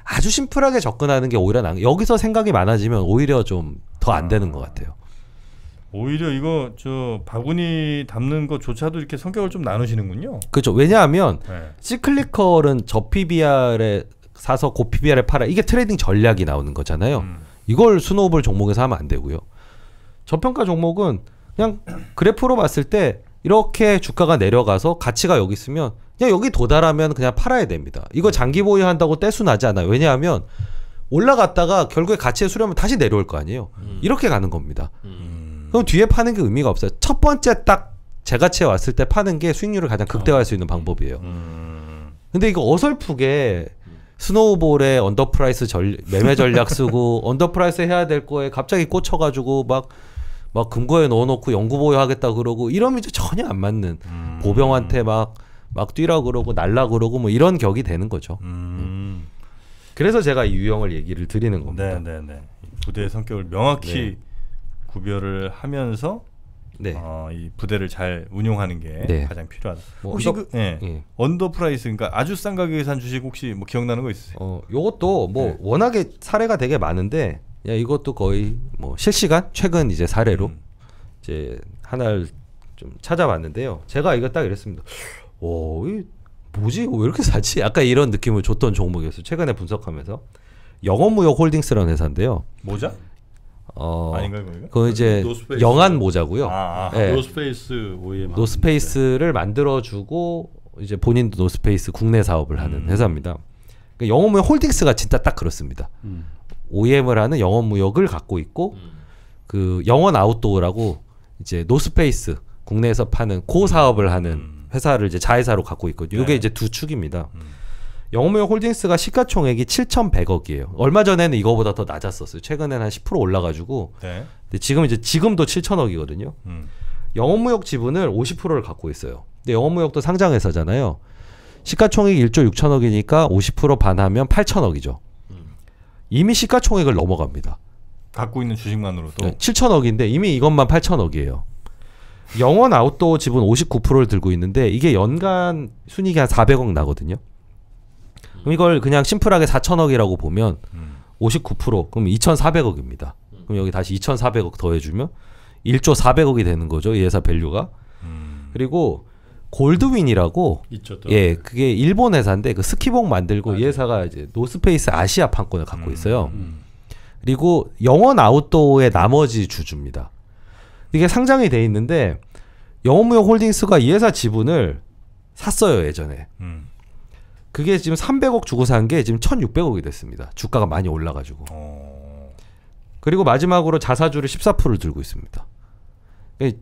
아주 심플하게 접근하는 게 오히려 나 여기서 생각이 많아지면 오히려 좀 더안 아. 되는 것 같아요. 오히려 이거 저 바구니 담는 것조차도 이렇게 성격을 좀 나누시는군요. 그렇죠. 왜냐하면 네. C클리컬은 저 PBR에 사서 고 PBR에 팔아 이게 트레이딩 전략이 나오는 거잖아요. 음. 이걸 스노우볼 종목에서 하면 안 되고요. 저평가 종목은 그냥 그래프로 봤을 때 이렇게 주가가 내려가서 가치가 여기 있으면 그냥 여기 도달하면 그냥 팔아야 됩니다. 이거 네. 장기 보유한다고 떼수 나지 않아요. 왜냐하면 올라갔다가 결국에 가치에 수렴하면 다시 내려올 거 아니에요. 음. 이렇게 가는 겁니다. 음. 그럼 뒤에 파는 게 의미가 없어요. 첫 번째 딱 제가치에 왔을 때 파는 게 수익률을 가장 극대화할 수 있는 방법이에요. 음. 근데 이거 어설프게 스노우볼에 언더프라이스 전, 매매 전략 쓰고 언더프라이스 해야 될 거에 갑자기 꽂혀가지고 막막 금고에 넣어놓고 연구 보유하겠다 그러고 이러면 이제 전혀 안 맞는 음. 보병한테 막막 막 뛰라 그러고 날라 그러고 뭐 이런 격이 되는 거죠. 음. 음. 그래서 제가 이 유형을 얘기를 드리는 겁니다. 네, 네, 네. 부대의 성격을 명확히 네. 구별을 하면서 네. 어, 이 부대를 잘 운용하는 게 네. 가장 필요하다. 뭐 혹시 언더, 그, 예. 예. 언더프라이스 그러니까 아주 싼 가격에 산 주식 혹시 뭐 기억나는 거 있으세요? 어, 요것도 뭐 예. 워낙에 사례가 되게 많은데 이것도 거의 뭐 실시간 최근 이제 사례로 음. 이제 하나를 좀 찾아봤는데요. 제가 이거 딱 이랬습니다. 오, 뭐지? 왜 이렇게 사지? 아까 이런 느낌을 줬던 종목이었어요. 최근에 분석하면서 영업무역 홀딩스라는 회사인데요. 모자? 어, 아닌가요, 그 이제 아, 노스페이스. 영한 모자고요. 아, 아, 네. 아, 예. 노스페이스 OEM. 노스페이스를 만들어주고 이제 본인도 노스페이스 국내 사업을 하는 음. 회사입니다. 그러니까 영어역 홀딩스가 진짜 딱 그렇습니다. 음. OEM을 하는 영원 무역을 갖고 있고 음. 그 영원 아웃도어라고 이제 노스페이스 국내에서 파는 고 사업을 하는 음. 회사를 이제 자회사로 갖고 있고요 이게 네. 이제 두 축입니다. 음. 영어무역 홀딩스가 시가총액이 7,100억이에요. 얼마 전에는 이거보다 더 낮았었어요. 최근에는 한 10% 올라가지고. 네. 근데 지금 이제 지금도 7,000억이거든요. 음. 영어무역 지분을 50%를 갖고 있어요. 근데 영어무역도 상장회사잖아요. 시가총액 1조 6천억이니까 50% 반하면 8천억이죠. 이미 시가총액을 넘어갑니다. 갖고 있는 주식만으로도 7천억인데 이미 이것만 8천억이에요. 영원 아웃도어 지분 59%를 들고 있는데 이게 연간 순이익이 한 400억 나거든요. 그럼 이걸 그냥 심플하게 4천억이라고 보면 59% 음. 그럼 2,400억입니다. 그럼 여기 다시 2,400억 더해주면 1조 400억이 되는 거죠. 이 회사 밸류가. 음. 그리고 골드윈이라고 있죠, 예 그게 일본 회사인데 그 스키복 만들고 맞아요. 이 네. 회사가 이제 노스페이스 아시아 판권을 갖고 음, 있어요. 음, 음. 그리고 영원 아웃도어의 나머지 주주입니다. 이게 상장이 돼 있는데 영원무역 홀딩스가 이 회사 지분을 샀어요 예전에. 음. 그게 지금 300억 주고 산 게 지금 1,600억이 됐습니다. 주가가 많이 올라가지고. 어... 그리고 마지막으로 자사주를 14%를 들고 있습니다.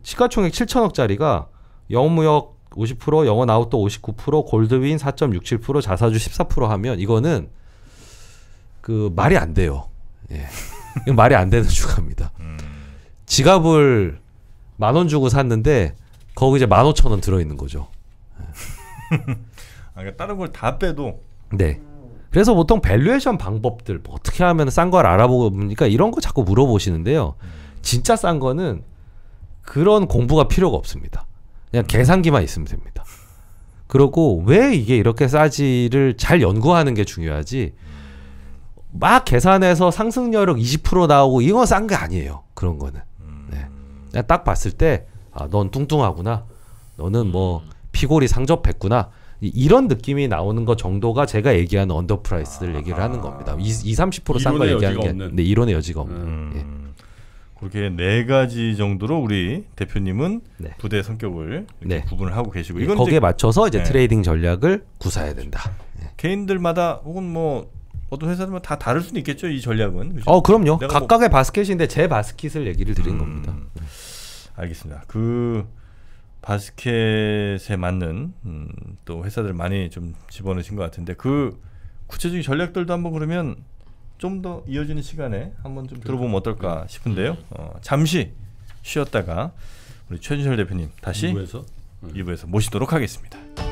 시가총액 7천억짜리가 영무역 50%, 영원 아웃도 59%, 골드윈 4.67%, 자사주 14% 하면 이거는 그 말이 안 돼요. 예. 말이 안 되는 주가입니다. 지갑을 만 원 주고 샀는데 거기 이제 만 오천 원 들어 있는 거죠. 예. 아, 그러니까 다른 걸 다 빼도. 네. 그래서 보통 밸류에이션 방법들 뭐 어떻게 하면 싼 걸 알아보니까 보고 이런 거 자꾸 물어보시는데요. 진짜 싼 거는 그런 공부가 필요가 없습니다. 그냥 계산기만 있으면 됩니다. 그러고 왜 이게 이렇게 싸지를 잘 연구하는 게 중요하지 막 계산해서 상승여력 20% 나오고 이건 싼 게 아니에요. 그런 거는. 네. 그냥 딱 봤을 때 아, 넌 뚱뚱하구나. 너는 뭐 피골이 상접했구나. 이런 느낌이 나오는 것 정도가 제가 얘기하는 언더프라이스를 아, 얘기를 하는 겁니다. 20, 30%싼 걸 얘기하는 게 없는. 네, 이론의 여지가 없는. 음. 예. 그렇게 네 가지 정도로 우리 대표님은 네. 부대 성격을 네. 구분을 하고 계시고 예, 이건 거기에 이제, 맞춰서 이제 네. 트레이딩 전략을 구사해야 된다. 예. 개인들마다 혹은 뭐 어떤 회사들마다 다 다를 수는 있겠죠 이 전략은. 그죠? 어 그럼요. 뭐 각각의 뭐... 바스켓인데 제 바스켓을 얘기를 드린 음... 겁니다. 알겠습니다. 그 바스켓에 맞는 음, 또 회사들 많이 좀 집어넣으신 것 같은데 그 구체적인 전략들도 한번 그러면 좀더 이어지는 시간에 한번 좀 들어보면 어떨까 네. 싶은데요. 음. 어, 잠시 쉬었다가 우리 최준철 대표님 다시 2부에서, 2부에서 모시도록 하겠습니다.